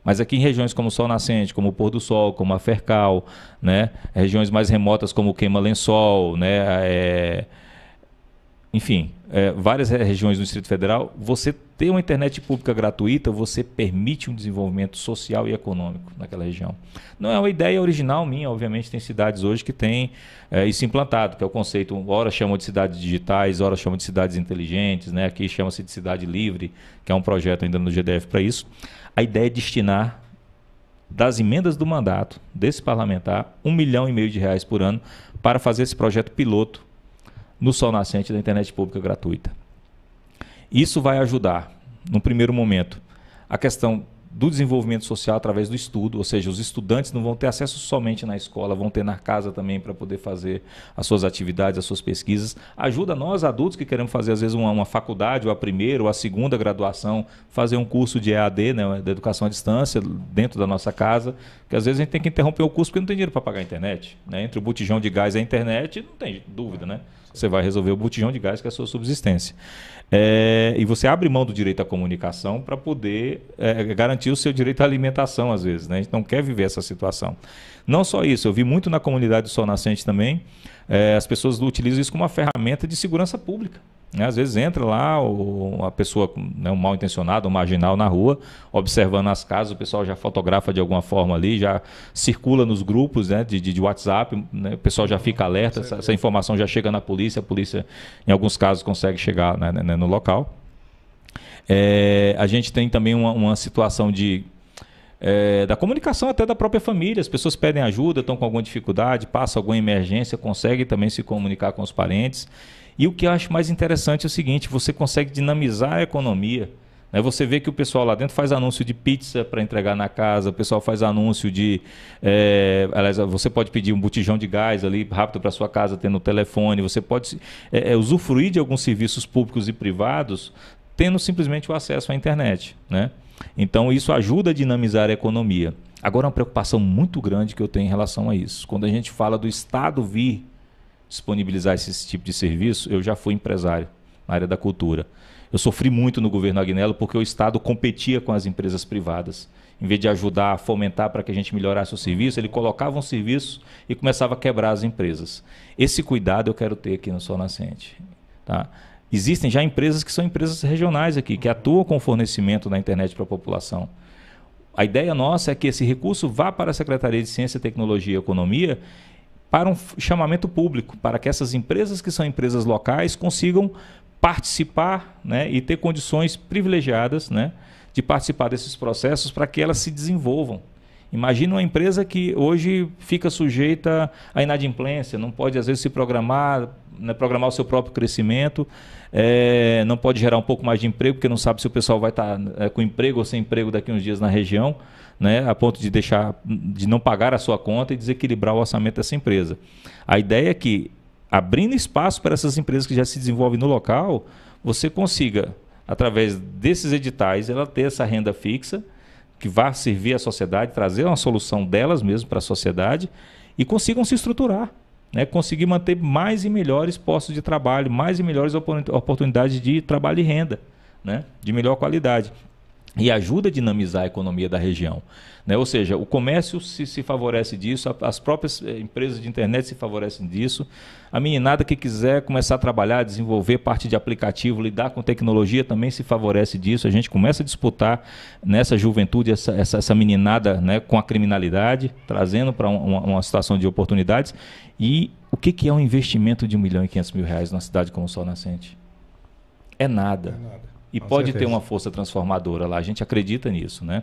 Mas aqui em regiões como o Sol Nascente, como o Pôr do Sol, como a Fercal, né? regiões mais remotas como o Queima Lençol, né? É enfim, é, várias regiões do Distrito Federal, você ter uma internet pública gratuita, você permite um desenvolvimento social e econômico naquela região. Não é uma ideia original minha, obviamente tem cidades hoje que têm é, isso implantado, que é o conceito, ora chamam de cidades digitais, ora chamam de cidades inteligentes, né? aqui chama-se de cidade livre, que é um projeto ainda no GDF para isso. A ideia é destinar das emendas do mandato desse parlamentar um milhão e meio de reais por ano para fazer esse projeto piloto no sol nascente da internet pública gratuita. Isso vai ajudar, no primeiro momento, a questão do desenvolvimento social através do estudo, ou seja, os estudantes não vão ter acesso somente na escola, vão ter na casa também para poder fazer as suas atividades, as suas pesquisas. Ajuda nós, adultos, que queremos fazer, às vezes, uma, uma faculdade, ou a primeira, ou a segunda graduação, fazer um curso de EAD, né, de educação à distância, dentro da nossa casa, que às vezes a gente tem que interromper o curso porque não tem dinheiro para pagar a internet. Né? Entre o botijão de gás e a internet, não tem dúvida, né? você vai resolver o botijão de gás que é a sua subsistência. É, e você abre mão do direito à comunicação para poder é, garantir o seu direito à alimentação, às vezes. Né? A gente não quer viver essa situação. Não só isso, eu vi muito na comunidade do Sol Nascente também, é, as pessoas utilizam isso como uma ferramenta de segurança pública. Né? Às vezes entra lá uma pessoa, né, um mal intencionada um marginal na rua, observando as casas, o pessoal já fotografa de alguma forma ali, já circula nos grupos né, de, de, WhatsApp, né, o pessoal já fica alerta, essa, essa, informação já chega na polícia, a polícia em alguns casos consegue chegar né, né, né no local. É, a gente tem também uma, uma situação de é, da comunicação até da própria família. As pessoas pedem ajuda, estão com alguma dificuldade, passa alguma emergência, consegue também se comunicar com os parentes. E o que eu acho mais interessante é o seguinte: você consegue dinamizar a economia. Né? Você vê que o pessoal lá dentro faz anúncio de pizza para entregar na casa, o pessoal faz anúncio de. É, aliás, você pode pedir um botijão de gás ali rápido para sua casa, tendo o telefone, você pode é, é, usufruir de alguns serviços públicos e privados, tendo simplesmente o acesso à internet. Né? Então, isso ajuda a dinamizar a economia. Agora, uma preocupação muito grande que eu tenho em relação a isso. Quando a gente fala do Estado vir disponibilizar esse tipo de serviço, eu já fui empresário na área da cultura. Eu sofri muito no governo Agnello porque o Estado competia com as empresas privadas. Em vez de ajudar a fomentar para que a gente melhorasse o serviço, ele colocava um serviço e começava a quebrar as empresas. Esse cuidado eu quero ter aqui no Sol Nascente. Tá? Existem já empresas que são empresas regionais aqui, que atuam com o fornecimento da internet para a população. A ideia nossa é que esse recurso vá para a Secretaria de Ciência, Tecnologia e Economia para um chamamento público, para que essas empresas que são empresas locais consigam participar né, e ter condições privilegiadas né, de participar desses processos para que elas se desenvolvam. Imagina uma empresa que hoje fica sujeita à inadimplência, não pode às vezes se programar né, programar o seu próprio crescimento, é, não pode gerar um pouco mais de emprego, porque não sabe se o pessoal vai estar tá, é, com emprego ou sem emprego daqui uns dias na região, né, a ponto de deixar, de não pagar a sua conta e desequilibrar o orçamento dessa empresa. A ideia é que, abrindo espaço para essas empresas que já se desenvolvem no local, você consiga, através desses editais, ela ter essa renda fixa, que vá servir à sociedade, trazer uma solução delas mesmo para a sociedade e consigam se estruturar né, conseguir manter mais e melhores postos de trabalho, mais e melhores oportunidades de trabalho e renda, né, de melhor qualidade e ajuda a dinamizar a economia da região. Né? Ou seja, o comércio se, se, favorece disso, as próprias eh, empresas de internet se favorecem disso. A meninada que quiser começar a trabalhar, desenvolver parte de aplicativo, lidar com tecnologia também se favorece disso. A gente começa a disputar nessa juventude, essa, essa, essa meninada né, com a criminalidade, trazendo para uma, uma, situação de oportunidades. E o que, que é um investimento de 1 milhão e 500 mil reais numa cidade como o Sol Nascente? É nada. É nada e Com pode certeza. ter uma força transformadora lá. A gente acredita nisso, né?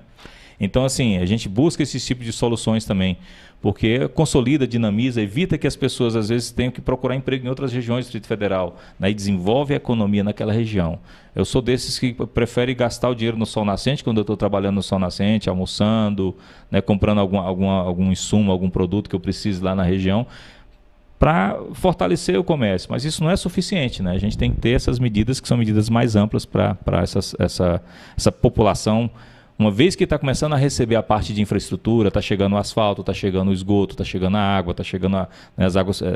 Então, assim, a gente busca esse tipo de soluções também, porque consolida, dinamiza, evita que as pessoas, às vezes, tenham que procurar emprego em outras regiões do Distrito Federal, né? e desenvolve a economia naquela região. Eu sou desses que prefere gastar o dinheiro no sol nascente, quando eu estou trabalhando no sol nascente, almoçando, né? comprando algum, algum algum insumo, algum produto que eu precise lá na região, para fortalecer o comércio. Mas isso não é suficiente, né? A gente tem que ter essas medidas que são medidas mais amplas para essa, essa população. Uma vez que está começando a receber a parte de infraestrutura, está chegando o asfalto, está chegando o esgoto, está chegando a água, está chegando a, né, as águas, é,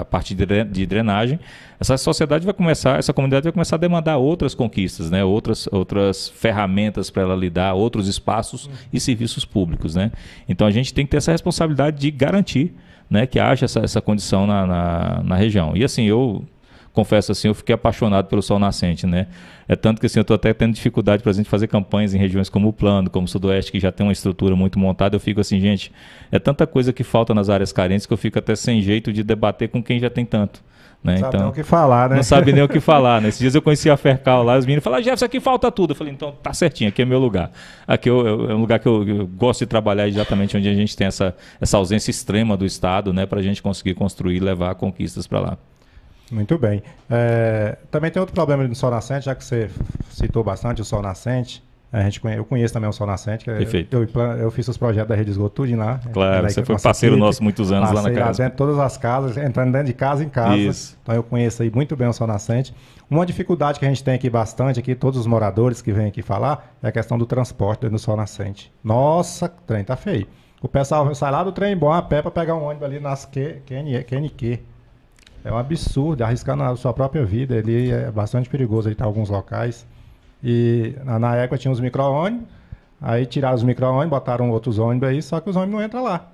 a parte de drenagem, essa sociedade vai começar, essa comunidade vai começar a demandar outras conquistas, né, outras, outras ferramentas para ela lidar, outros espaços uhum. e serviços públicos. Né? Então a gente tem que ter essa responsabilidade de garantir né, que acha essa, essa condição na, na, na região. E assim, eu confesso assim, eu fiquei apaixonado pelo sol nascente, né? É tanto que assim, eu estou até tendo dificuldade para a gente fazer campanhas em regiões como o Plano, como o Sudoeste, que já tem uma estrutura muito montada. Eu fico assim, gente, é tanta coisa que falta nas áreas carentes que eu fico até sem jeito de debater com quem já tem tanto. Né? Não sabe então, nem o que falar, né? Não sabe nem o que falar, né? Esses dias eu conheci a Fercal lá, as meninas falaram, Jefferson, aqui falta tudo. Eu falei, então tá certinho, aqui é meu lugar. Aqui eu, eu, é um lugar que eu, eu, gosto de trabalhar exatamente onde a gente tem essa, essa ausência extrema do Estado, né? Para a gente conseguir construir e levar conquistas para lá. Muito bem. É, também tem outro problema do sol nascente, já que você citou bastante o sol nascente. A gente conhe... Eu conheço também o Sol Nascente. Que é, Perfeito. Eu, eu fiz os projetos da Rede Esgoto, tudo lá. Claro, você foi parceiro equipe, nosso muitos anos lá na casa. dentro de todas as casas, entrando dentro de casa em casa. Isso. Então eu conheço aí muito bem o Sol Nascente. Uma dificuldade que a gente tem aqui bastante, aqui, todos os moradores que vêm aqui falar, é a questão do transporte dentro do Sol Nascente. Nossa, o trem tá feio. O pessoal sai lá do trem bom a pé para pegar um ônibus ali nas Q, QNE, QNQ. É um absurdo, arriscando a sua própria vida. Ele é bastante perigoso, aí tá em alguns locais. E na, na tinha uns micro-ônibus, aí tiraram os micro-ônibus, botaram outros ônibus aí, só que os ônibus não entram lá.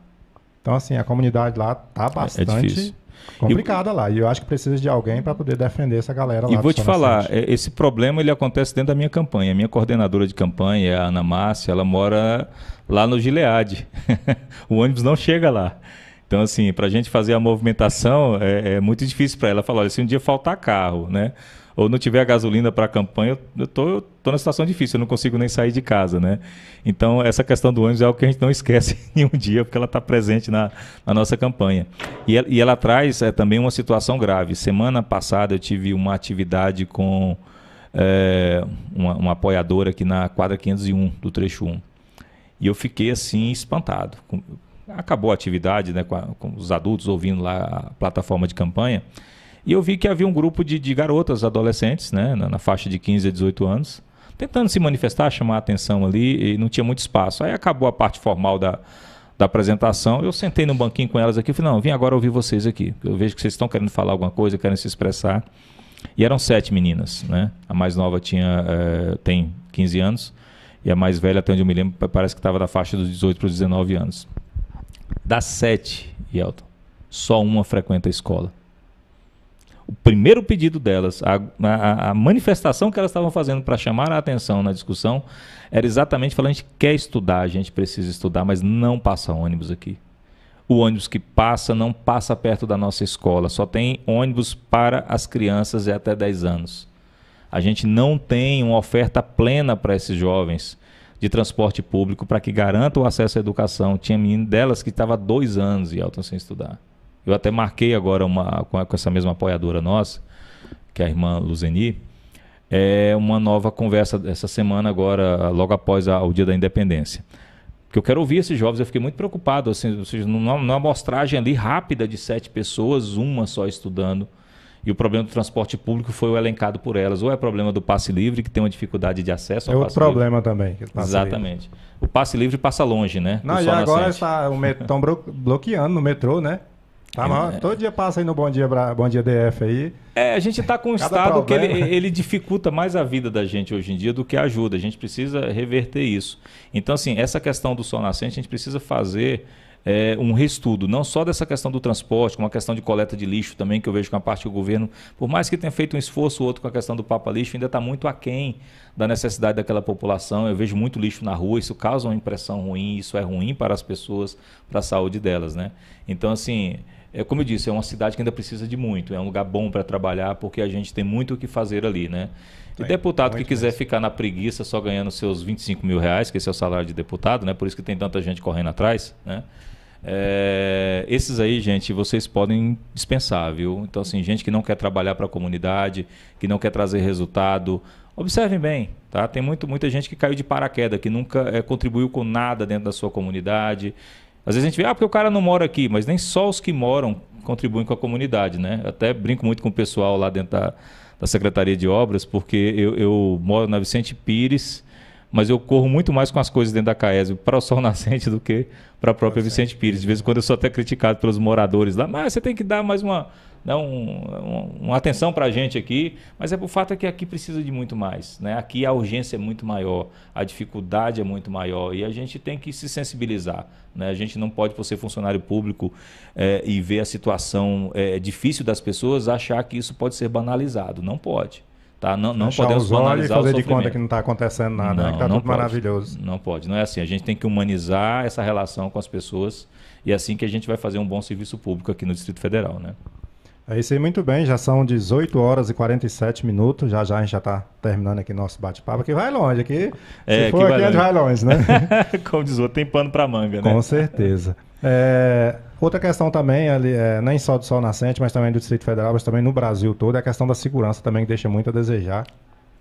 Então, assim, a comunidade lá tá é bastante é complicada eu... lá. E eu acho que precisa de alguém para poder defender essa galera lá. E vou te falar, é, esse problema ele acontece dentro da minha campanha. A minha coordenadora de campanha, a Ana Márcia, ela mora lá no Gileade. o ônibus não chega lá. Então, assim, para a gente fazer a movimentação é, é muito difícil para ela. Ela falou, olha, se um dia faltar carro, né? ou não tiver a gasolina para a campanha, eu tô, eu tô numa situação difícil, eu não consigo nem sair de casa, né? Então, essa questão do ônibus é algo que a gente não esquece nenhum dia, porque ela está presente na, na, nossa campanha. E, ela, e ela traz é, também uma situação grave. Semana passada eu tive uma atividade com é, uma, uma apoiadora aqui na quadra 501 do trecho 1. E eu fiquei assim espantado. Acabou a atividade, né, com, a, com, os adultos ouvindo lá a plataforma de campanha. E eu vi que havia um grupo de, de garotas adolescentes, né, na, na, faixa de 15 a 18 anos, tentando se manifestar, chamar a atenção ali, e não tinha muito espaço. Aí acabou a parte formal da, da apresentação, eu sentei no banquinho com elas aqui e falei: não, vim agora ouvir vocês aqui. Eu vejo que vocês estão querendo falar alguma coisa, querem se expressar. E eram sete meninas, né? A mais nova tinha, é, tem 15 anos e a mais velha, até onde eu me lembro, parece que estava da faixa dos 18 para os 19 anos. Das sete, Yelton, só uma frequenta a escola o primeiro pedido delas, a, a, a manifestação que elas estavam fazendo para chamar a atenção na discussão, era exatamente falando: a gente quer estudar, a gente precisa estudar, mas não passa ônibus aqui. O ônibus que passa não passa perto da nossa escola, só tem ônibus para as crianças de até 10 anos. A gente não tem uma oferta plena para esses jovens de transporte público para que garanta o acesso à educação. Tinha menino delas que estava dois anos e alto sem estudar. Eu até marquei agora uma, com, essa mesma apoiadora nossa, que é a irmã Luzeni, é uma nova conversa essa semana agora, logo após a, o Dia da Independência. Porque eu quero ouvir esses jovens, eu fiquei muito preocupado, assim, ou seja, numa, numa amostragem ali rápida de sete pessoas, uma só estudando, e o problema do transporte público foi o elencado por elas. Ou é problema do passe livre, que tem uma dificuldade de acesso ao é passe problema livre. também. Exatamente. Livre. O passe livre passa longe, né? Não, já agora está, o estão bloqueando no metrô, né? Tá, bom. é, todo dia passa aí no Bom Dia, Bom dia DF aí. É, a gente está com um Cada estado problema. que ele, ele, dificulta mais a vida da gente hoje em dia do que ajuda. A gente precisa reverter isso. Então, assim, essa questão do sol nascente, a gente precisa fazer é, um reestudo, não só dessa questão do transporte, como a questão de coleta de lixo também, que eu vejo que uma parte do governo, por mais que tenha feito um esforço ou outro com a questão do Papa Lixo, ainda está muito aquém da necessidade daquela população. Eu vejo muito lixo na rua, isso causa uma impressão ruim, isso é ruim para as pessoas, para a saúde delas, né? Então, assim é como eu disse, é uma cidade que ainda precisa de muito. É um lugar bom para trabalhar porque a gente tem muito o que fazer ali, né? e deputado que quiser ficar na preguiça só ganhando seus 25 mil reais, que esse é o salário de deputado, né? Por isso que tem tanta gente correndo atrás, né? É, esses aí, gente, vocês podem dispensar, viu? Então, assim, gente que não quer trabalhar para a comunidade, que não quer trazer resultado, observem bem, tá? Tem muito, muita gente que caiu de paraquedas, que nunca é, contribuiu com nada dentro da sua comunidade, às vezes a gente vê, ah, porque o cara não mora aqui, mas nem só os que moram contribuem com a comunidade, né? Até brinco muito com o pessoal lá dentro da, da Secretaria de Obras, porque eu, eu moro na Vicente Pires, mas eu corro muito mais com as coisas dentro da Caesb para o Sol Nascente do que para a própria tá Vicente Pires. De vez em quando eu sou até criticado pelos moradores lá, mas você tem que dar mais uma dá um, um, uma atenção para a gente aqui, mas é por fato é que aqui precisa de muito mais. Né? Aqui a urgência é muito maior, a dificuldade é muito maior e a gente tem que se sensibilizar. Né? A gente não pode, por ser funcionário público é, e ver a situação é, difícil das pessoas, achar que isso pode ser banalizado. Não pode. Tá? Não, não podemos banalizar e fazer o de conta que não está acontecendo nada, não, né? que está tudo pode. maravilhoso. Não pode, não é assim. A gente tem que humanizar essa relação com as pessoas e é assim que a gente vai fazer um bom serviço público aqui no Distrito Federal. Né? É isso aí, muito bem. Já são 18 horas e 47 minutos. Já já a gente já está terminando aqui nosso bate-papo, que vai longe aqui. É, Se for aqui, vai longe. vai longe, né? Como diz outro, tem pano para manga, né? Com certeza. É, outra questão também, ali, é, nem só do Sol Nascente, mas também do Distrito Federal, mas também no Brasil todo, é a questão da segurança também, que deixa muito a desejar.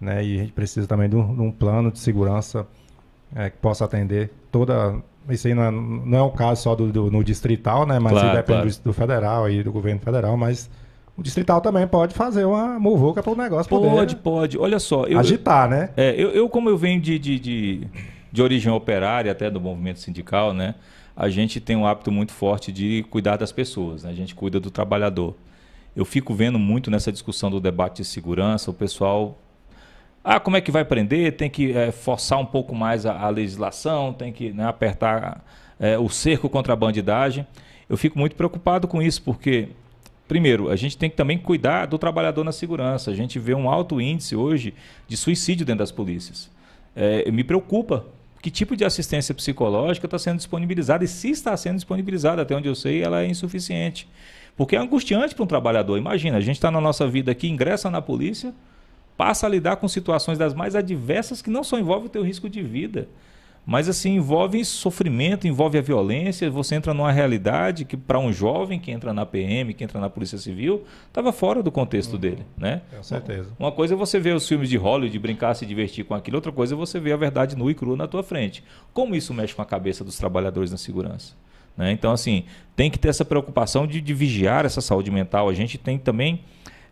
Né? E a gente precisa também de um, de um plano de segurança é, que possa atender toda isso aí não é, não é um caso só do, do no distrital, né? Mas claro, depende claro. do, federal e do governo federal, mas o distrital também pode fazer uma muvuca para o negócio pode, poder... Pode, pode. Olha só... Eu, agitar, né? É, eu, eu, como eu venho de, de, de, de origem operária, até do movimento sindical, né? A gente tem um hábito muito forte de cuidar das pessoas, né? A gente cuida do trabalhador. Eu fico vendo muito nessa discussão do debate de segurança, o pessoal ah, como é que vai prender? Tem que é, forçar um pouco mais a, a legislação, tem que né, apertar é, o cerco contra a bandidagem. Eu fico muito preocupado com isso, porque, primeiro, a gente tem que também cuidar do trabalhador na segurança. A gente vê um alto índice hoje de suicídio dentro das polícias. É, me preocupa que tipo de assistência psicológica está sendo disponibilizada e se está sendo disponibilizada, até onde eu sei, ela é insuficiente. Porque é angustiante para um trabalhador. Imagina, a gente está na nossa vida aqui, ingressa na polícia passa a lidar com situações das mais adversas que não só envolvem o teu risco de vida, mas assim envolve sofrimento, envolve a violência, você entra numa realidade que para um jovem que entra na PM, que entra na Polícia Civil, estava fora do contexto uhum. dele, né? Com certeza. Uma coisa é você ver os filmes de Hollywood, brincar, se divertir com aquilo, outra coisa é você ver a verdade nua e crua na tua frente. Como isso mexe com a cabeça dos trabalhadores na segurança? Né? Então, assim, tem que ter essa preocupação de, de vigiar essa saúde mental. A gente tem também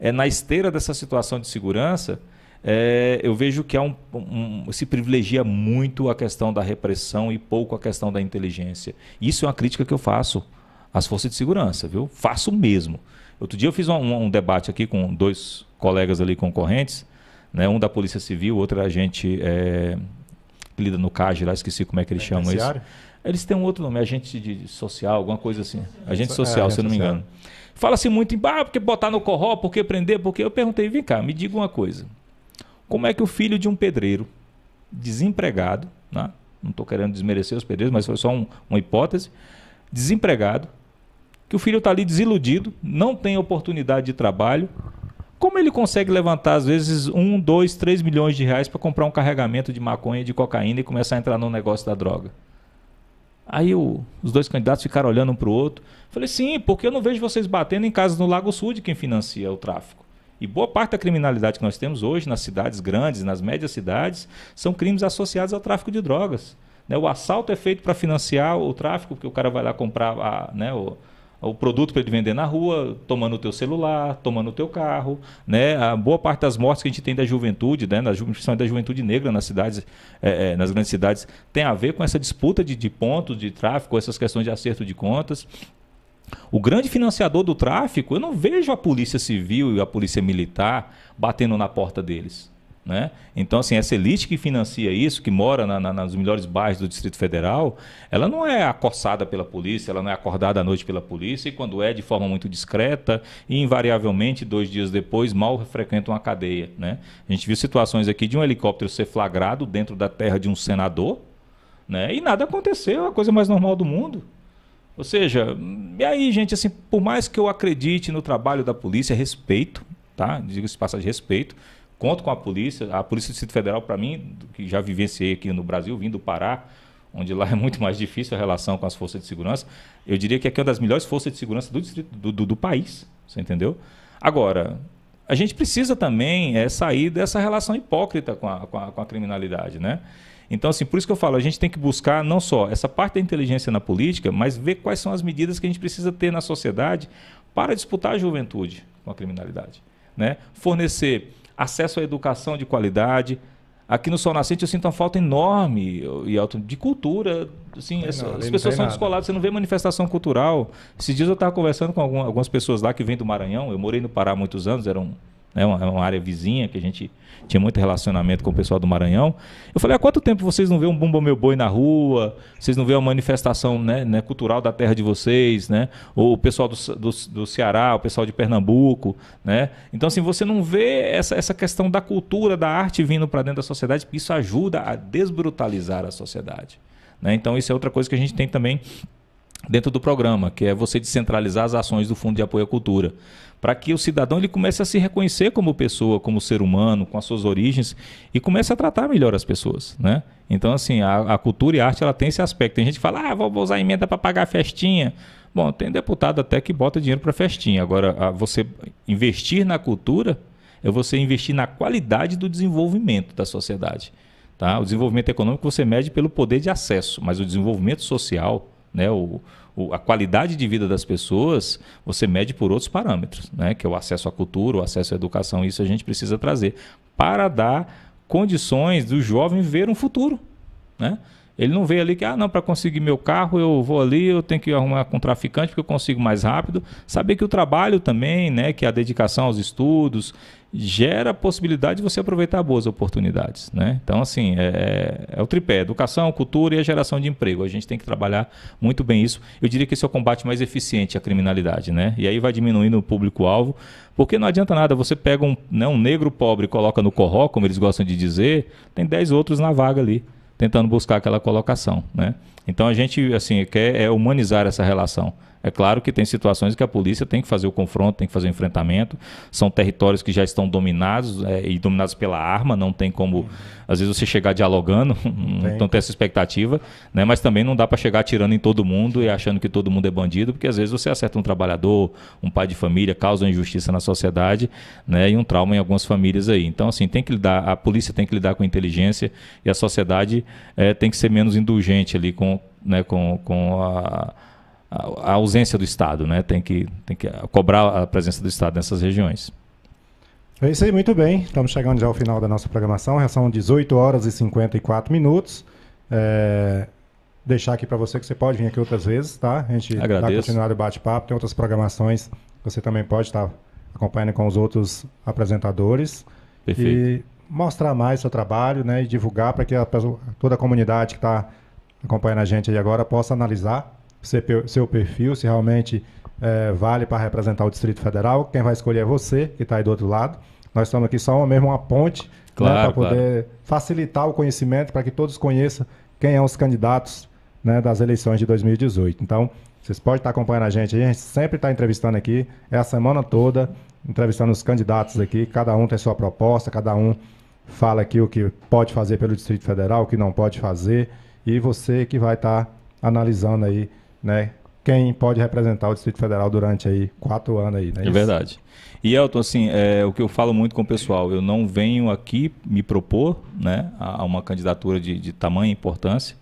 é, na esteira dessa situação de segurança, é, eu vejo que um, um, se privilegia muito a questão da repressão e pouco a questão da inteligência. Isso é uma crítica que eu faço às forças de segurança, viu? Faço mesmo. Outro dia eu fiz um, um debate aqui com dois colegas ali concorrentes, né? um da Polícia Civil, outro é agente é, que lida no CAG lá, esqueci como é que eles é, chamam isso. Eles têm um outro nome, agente de, de social, alguma coisa assim. Agente social, é, se eu não me engano. Fala-se muito em ah, porque botar no corró, porque prender, porque. Eu perguntei, vem cá, me diga uma coisa. Como é que o filho de um pedreiro, desempregado, né? não estou querendo desmerecer os pedreiros, mas foi só um, uma hipótese, desempregado, que o filho está ali desiludido, não tem oportunidade de trabalho. Como ele consegue levantar, às vezes, um, dois, três milhões de reais para comprar um carregamento de maconha, de cocaína e começar a entrar no negócio da droga? Aí o, os dois candidatos ficaram olhando um para o outro. Falei, sim, porque eu não vejo vocês batendo em casas no Lago Sul de quem financia o tráfico. E boa parte da criminalidade que nós temos hoje nas cidades grandes, nas médias cidades, são crimes associados ao tráfico de drogas. Né? O assalto é feito para financiar o tráfico, porque o cara vai lá comprar a, né, o, o produto para ele vender na rua, tomando o teu celular, tomando o teu carro, né? A boa parte das mortes que a gente tem da juventude, né? Na juventude, da juventude negra nas cidades, é, é, nas grandes cidades, tem a ver com essa disputa de, de pontos de tráfico, essas questões de acerto de contas. O grande financiador do tráfico, eu não vejo a polícia civil e a polícia militar batendo na porta deles. Né? Então, assim, essa elite que financia isso, que mora na, na, nos melhores bairros do Distrito Federal, ela não é acossada pela polícia, ela não é acordada à noite pela polícia, e quando é, de forma muito discreta, e invariavelmente, dois dias depois, mal frequenta uma cadeia. Né? A gente viu situações aqui de um helicóptero ser flagrado dentro da terra de um senador, né? e nada aconteceu, a coisa mais normal do mundo. Ou seja, e aí, gente, assim, por mais que eu acredite no trabalho da polícia, respeito, tá? Digo-se de respeito conto com a polícia, a Polícia do Distrito Federal, para mim, que já vivenciei aqui no Brasil, vindo do Pará, onde lá é muito mais difícil a relação com as forças de segurança, eu diria que aqui é uma das melhores forças de segurança do, distrito, do, do, do país, você entendeu? Agora, a gente precisa também é, sair dessa relação hipócrita com a, com a, com a criminalidade, né? Então, assim, por isso que eu falo, a gente tem que buscar não só essa parte da inteligência na política, mas ver quais são as medidas que a gente precisa ter na sociedade para disputar a juventude com a criminalidade. Né? Fornecer acesso à educação de qualidade. Aqui no Sol Nascente eu sinto uma falta enorme e alto de cultura. Assim, as, as pessoas são descoladas, você não vê manifestação cultural. Esses dias eu estava conversando com algumas pessoas lá que vêm do Maranhão. Eu morei no Pará há muitos anos, era um, né, uma, uma área vizinha que a gente tinha muito relacionamento com o pessoal do Maranhão. Eu falei, há quanto tempo vocês não vê um Bumba Meu Boi na rua? Vocês não vê uma manifestação né, né, cultural da terra de vocês, né? Ou o pessoal do, do, do, Ceará, o pessoal de Pernambuco, né? Então, assim, você não vê essa, essa questão da cultura, da arte vindo para dentro da sociedade, porque isso ajuda a desbrutalizar a sociedade. Né? Então, isso é outra coisa que a gente tem também dentro do programa, que é você descentralizar as ações do Fundo de Apoio à Cultura, para que o cidadão ele comece a se reconhecer como pessoa, como ser humano, com as suas origens e comece a tratar melhor as pessoas, né? Então assim, a, a cultura e a arte ela tem esse aspecto. Tem gente que fala: "Ah, vou, vou usar emenda para pagar a festinha". Bom, tem deputado até que bota dinheiro para festinha. Agora, você investir na cultura é você investir na qualidade do desenvolvimento da sociedade. Tá? O desenvolvimento econômico você mede pelo poder de acesso, mas o desenvolvimento social, né, o, a qualidade de vida das pessoas, você mede por outros parâmetros, né? que é o acesso à cultura, o acesso à educação, isso a gente precisa trazer para dar condições do jovem ver um futuro. Né? Ele não vê ali que, ah, não, para conseguir meu carro, eu vou ali, eu tenho que arrumar com um traficante porque eu consigo mais rápido. Saber que o trabalho também, né, que é a dedicação aos estudos, gera a possibilidade de você aproveitar boas oportunidades. Né? Então, assim, é, é, é, o tripé: educação, cultura e a geração de emprego. A gente tem que trabalhar muito bem isso. Eu diria que esse é o combate mais eficiente à criminalidade. Né? E aí vai diminuindo o público-alvo, porque não adianta nada. Você pega um, né, um negro pobre e coloca no corró, como eles gostam de dizer, tem 10 outros na vaga ali tentando buscar aquela colocação, né? Então a gente assim quer é humanizar essa relação. É claro que tem situações que a polícia tem que fazer o confronto, tem que fazer o enfrentamento. São territórios que já estão dominados é, e dominados pela arma, não tem como. Às vezes você chegar dialogando, tem. não tem essa expectativa, né? mas também não dá para chegar atirando em todo mundo e achando que todo mundo é bandido, porque às vezes você acerta um trabalhador, um pai de família, causa uma injustiça na sociedade né? e um trauma em algumas famílias aí. Então, assim, tem que lidar, a polícia tem que lidar com inteligência e a sociedade é, tem que ser menos indulgente ali com, né, com, com a a, ausência do Estado, né? Tem que, tem que cobrar a presença do Estado nessas regiões. É isso aí, muito bem. Estamos chegando já ao final da nossa programação. Já são 18 horas e 54 minutos. É, deixar aqui para você que você pode vir aqui outras vezes, tá? A gente Agradeço. dá continuidade bate-papo, tem outras programações que você também pode estar tá acompanhando com os outros apresentadores. Perfeito. E mostrar mais seu trabalho, né? E divulgar para que a, toda a comunidade que está acompanhando a gente aí agora possa analisar seu perfil, se realmente é, vale para representar o Distrito Federal. Quem vai escolher é você, que está aí do outro lado. Nós estamos aqui só mesmo uma ponte né, claro, né, para poder claro. facilitar o conhecimento, para que todos conheçam quem são os candidatos né, das eleições de 2018. Então, vocês podem estar acompanhando a gente aí, a gente sempre está entrevistando aqui, é a semana toda, entrevistando os candidatos aqui, cada um tem sua proposta, cada um fala aqui o que pode fazer pelo Distrito Federal, o que não pode fazer, e você que vai estar tá analisando aí né? Quem pode representar o Distrito Federal durante aí quatro anos aí, né? É verdade. E Elton, assim, é, o que eu falo muito com o pessoal, eu não venho aqui me propor, né, a uma candidatura de, de tamanha importância.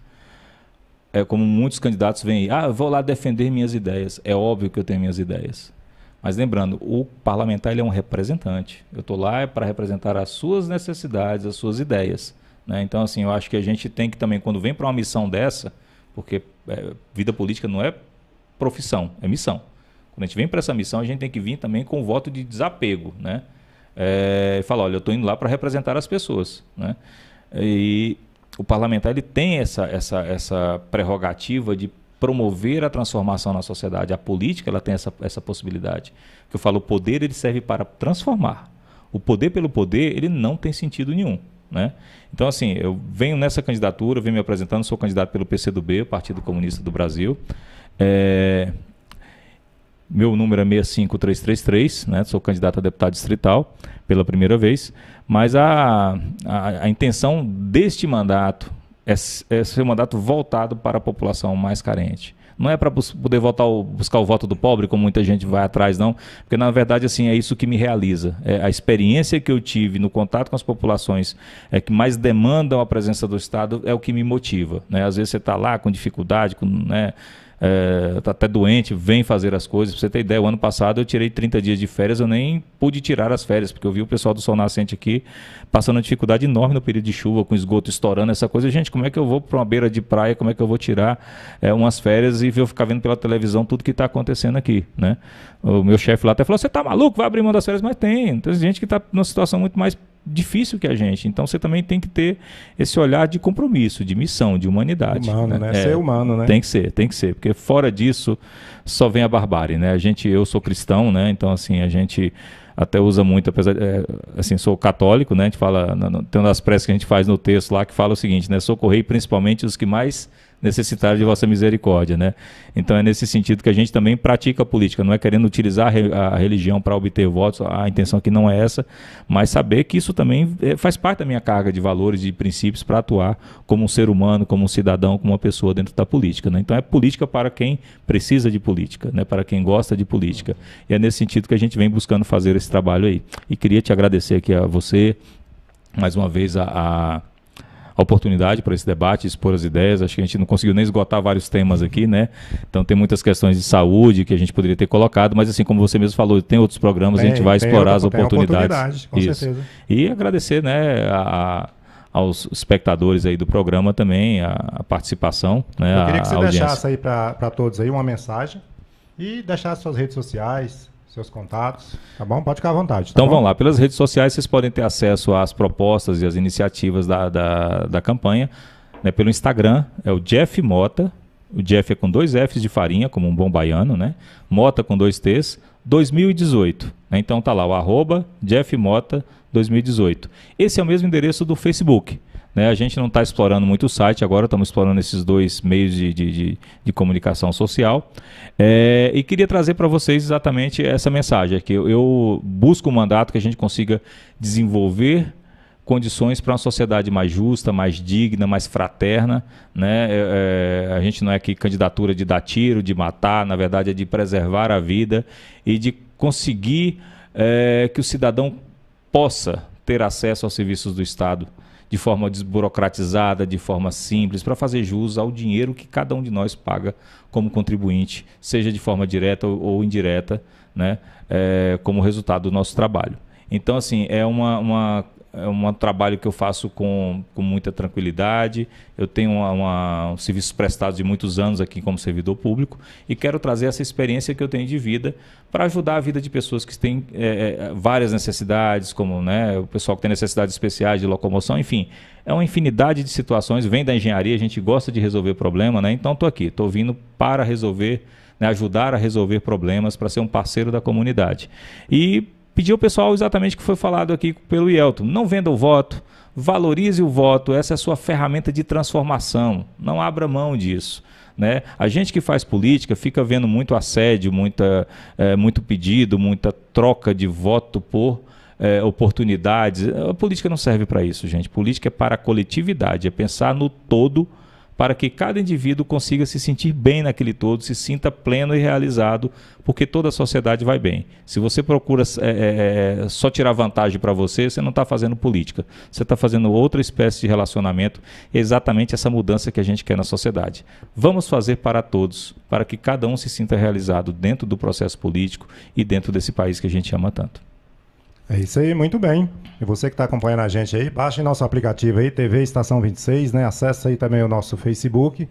É como muitos candidatos vêm, aí, ah, eu vou lá defender minhas ideias. É óbvio que eu tenho minhas ideias. Mas lembrando, o parlamentar ele é um representante. Eu estou lá para representar as suas necessidades, as suas ideias. Né? Então, assim, eu acho que a gente tem que também, quando vem para uma missão dessa, porque é, vida política não é profissão, é missão. Quando a gente vem para essa missão, a gente tem que vir também com o voto de desapego, né? É, falar, olha, eu estou indo lá para representar as pessoas, né? E o parlamentar ele tem essa, essa, essa prerrogativa de promover a transformação na sociedade. A política ela tem essa, essa possibilidade. Que eu falo, o poder ele serve para transformar. O poder pelo poder ele não tem sentido nenhum. Né? Então, assim, eu venho nessa candidatura, venho me apresentando, sou candidato pelo PCdoB, Partido Comunista do Brasil. É... Meu número é 65333, né? sou candidato a deputado distrital pela primeira vez, mas a, a, a intenção deste mandato é, é ser um mandato voltado para a população mais carente. Não é para bus poder votar o, buscar o voto do pobre, como muita gente vai atrás, não. Porque, na verdade, assim, é isso que me realiza. É a experiência que eu tive no contato com as populações é que mais demandam a presença do Estado é o que me motiva. Né? Às vezes você está lá com dificuldade, com. Né, está é, até doente, vem fazer as coisas. Pra você ter ideia, o ano passado eu tirei 30 dias de férias, eu nem pude tirar as férias, porque eu vi o pessoal do Sol Nascente aqui passando uma dificuldade enorme no período de chuva, com esgoto estourando, essa coisa. Gente, como é que eu vou para uma beira de praia, como é que eu vou tirar é, umas férias e eu ficar vendo pela televisão tudo que está acontecendo aqui, né? O meu chefe lá até falou, você tá maluco, vai abrir mão das férias, mas tem. Então, tem gente que está numa situação muito mais difícil que a gente. Então você também tem que ter esse olhar de compromisso, de missão, de humanidade. Humano, né? né? Ser é, humano, né? Tem que ser, tem que ser, porque fora disso só vem a barbárie, né? A gente, eu sou cristão, né? Então assim a gente até usa muito, apesar de, é, assim, sou católico, né? A gente fala, tem uma das preces que a gente faz no texto lá que fala o seguinte, né? Socorrei principalmente os que mais necessitaram de vossa misericórdia, né? Então é nesse sentido que a gente também pratica a política, não é querendo utilizar a religião para obter votos, a intenção aqui não é essa, mas saber que isso também é, faz parte da minha carga de valores e princípios para atuar como um ser humano, como um cidadão, como uma pessoa dentro da política, né? Então é política para quem precisa de política, né? Para quem gosta de política. E é nesse sentido que a gente vem buscando fazer esse trabalho aí. E queria te agradecer aqui a você mais uma vez a, a a oportunidade para esse debate, expor as ideias. Acho que a gente não conseguiu nem esgotar vários temas aqui, né? Então tem muitas questões de saúde que a gente poderia ter colocado, mas assim como você mesmo falou, tem outros programas, a gente vai explorar as oportunidades. Oportunidade, com Isso. certeza. E agradecer, né, a, aos espectadores aí do programa também a, a participação, né? Eu queria que você deixasse aí para todos aí uma mensagem e deixasse suas redes sociais, seus contatos, tá bom? Pode ficar à vontade. Tá então bom? vamos lá, pelas redes sociais vocês podem ter acesso às propostas e às iniciativas da, da, da campanha. Né? Pelo Instagram é o Jeff Mota, o Jeff é com dois Fs de farinha, como um bom baiano, né? Mota com dois Ts, 2018. Né? Então tá lá o arroba Jeff Mota 2018. Esse é o mesmo endereço do Facebook. Né? A gente não está explorando muito o site agora, estamos explorando esses dois meios de, de, de, de comunicação social. É, e queria trazer para vocês exatamente essa mensagem, é que eu, eu busco um mandato que a gente consiga desenvolver condições para uma sociedade mais justa, mais digna, mais fraterna. Né? É, é, a gente não é aqui candidatura de dar tiro, de matar, na verdade é de preservar a vida e de conseguir é, que o cidadão possa ter acesso aos serviços do Estado de forma desburocratizada, de forma simples, para fazer jus ao dinheiro que cada um de nós paga como contribuinte, seja de forma direta ou indireta, né, é, como resultado do nosso trabalho. Então, assim, é uma, uma, é um trabalho que eu faço com, com muita tranquilidade. Eu tenho uma, uma, um serviço prestado de muitos anos aqui como servidor público e quero trazer essa experiência que eu tenho de vida para ajudar a vida de pessoas que têm é, é várias necessidades, como né, o pessoal que tem necessidades especiais de locomoção, enfim. É uma infinidade de situações, vem da engenharia, a gente gosta de resolver problema, né? Então estou aqui, estou vindo para resolver, né, ajudar a resolver problemas, para ser um parceiro da comunidade. E pedir ao pessoal exatamente o que foi falado aqui pelo Yelton. Não venda o voto, valorize o voto, essa é a sua ferramenta de transformação. Não abra mão disso. Né? A gente que faz política fica vendo muito assédio, muita, é, muito pedido, muita troca de voto por é, oportunidades. A política não serve para isso, gente. Política é para a coletividade, é pensar no todo para que cada indivíduo consiga se sentir bem naquele todo, se sinta pleno e realizado, porque toda a sociedade vai bem. Se você procura é, é, é só tirar vantagem para você, você não está fazendo política. Você está fazendo outra espécie de relacionamento, exatamente essa mudança que a gente quer na sociedade. Vamos fazer para todos, para que cada um se sinta realizado dentro do processo político e dentro desse país que a gente ama tanto. É isso aí, muito bem. E você que está acompanhando a gente aí, baixe nosso aplicativo aí, TV Estação 26, né? Acesse aí também o nosso Facebook,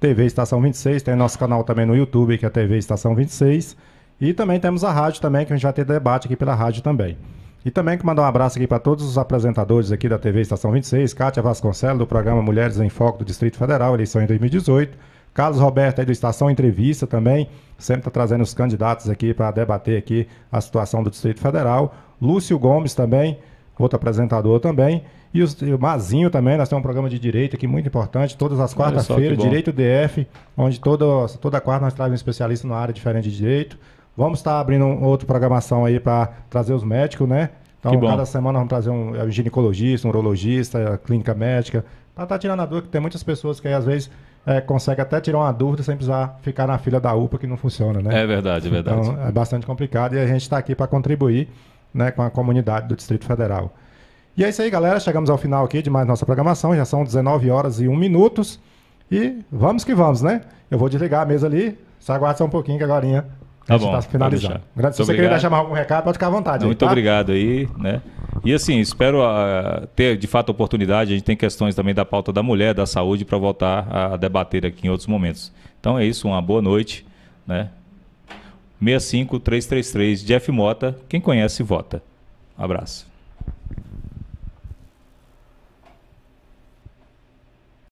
TV Estação 26, tem nosso canal também no YouTube, que é TV Estação 26. E também temos a rádio também, que a gente vai ter debate aqui pela rádio também. E também que mandar um abraço aqui para todos os apresentadores aqui da TV Estação 26, Kátia Vasconcelos, do programa Mulheres em Foco do Distrito Federal, eleição em 2018. Carlos Roberto aí do Estação Entrevista também, sempre está trazendo os candidatos aqui para debater aqui a situação do Distrito Federal. Lúcio Gomes também, outro apresentador também. E, o Mazinho também, nós temos um programa de direito aqui muito importante, todas as quartas-feiras, Direito DF, onde toda, toda quarta nós trazemos um especialista numa área diferente de direito. Vamos estar abrindo um, outra programação aí para trazer os médicos, né? Então, cada semana vamos trazer um, é, um ginecologista, um urologista, é, clínica médica, para tá, estar tá tirando a dúvida, que tem muitas pessoas que aí, às vezes é, conseguem até tirar uma dúvida sem precisar ficar na fila da UPA, que não funciona, né? É verdade, é verdade. Então, é bastante complicado e a gente está aqui para contribuir né, com a comunidade do Distrito Federal. E é isso aí, galera. Chegamos ao final aqui de mais nossa programação. Já são 19 horas e 1 minutos. E vamos que vamos, né? Eu vou desligar a mesa ali. Só aguarda só um pouquinho que agora tá a gente está finalizando. se você obrigado. deixar mais algum recado, pode ficar à vontade. aí, muito tá? obrigado aí, né? E assim, espero uh, ter de fato a oportunidade. A gente tem questões também da pauta da mulher, da saúde, para voltar a debater aqui em outros momentos. Então é isso, uma boa noite, né? 65333. Jeff Mota, quem conhece, vota. Abraço.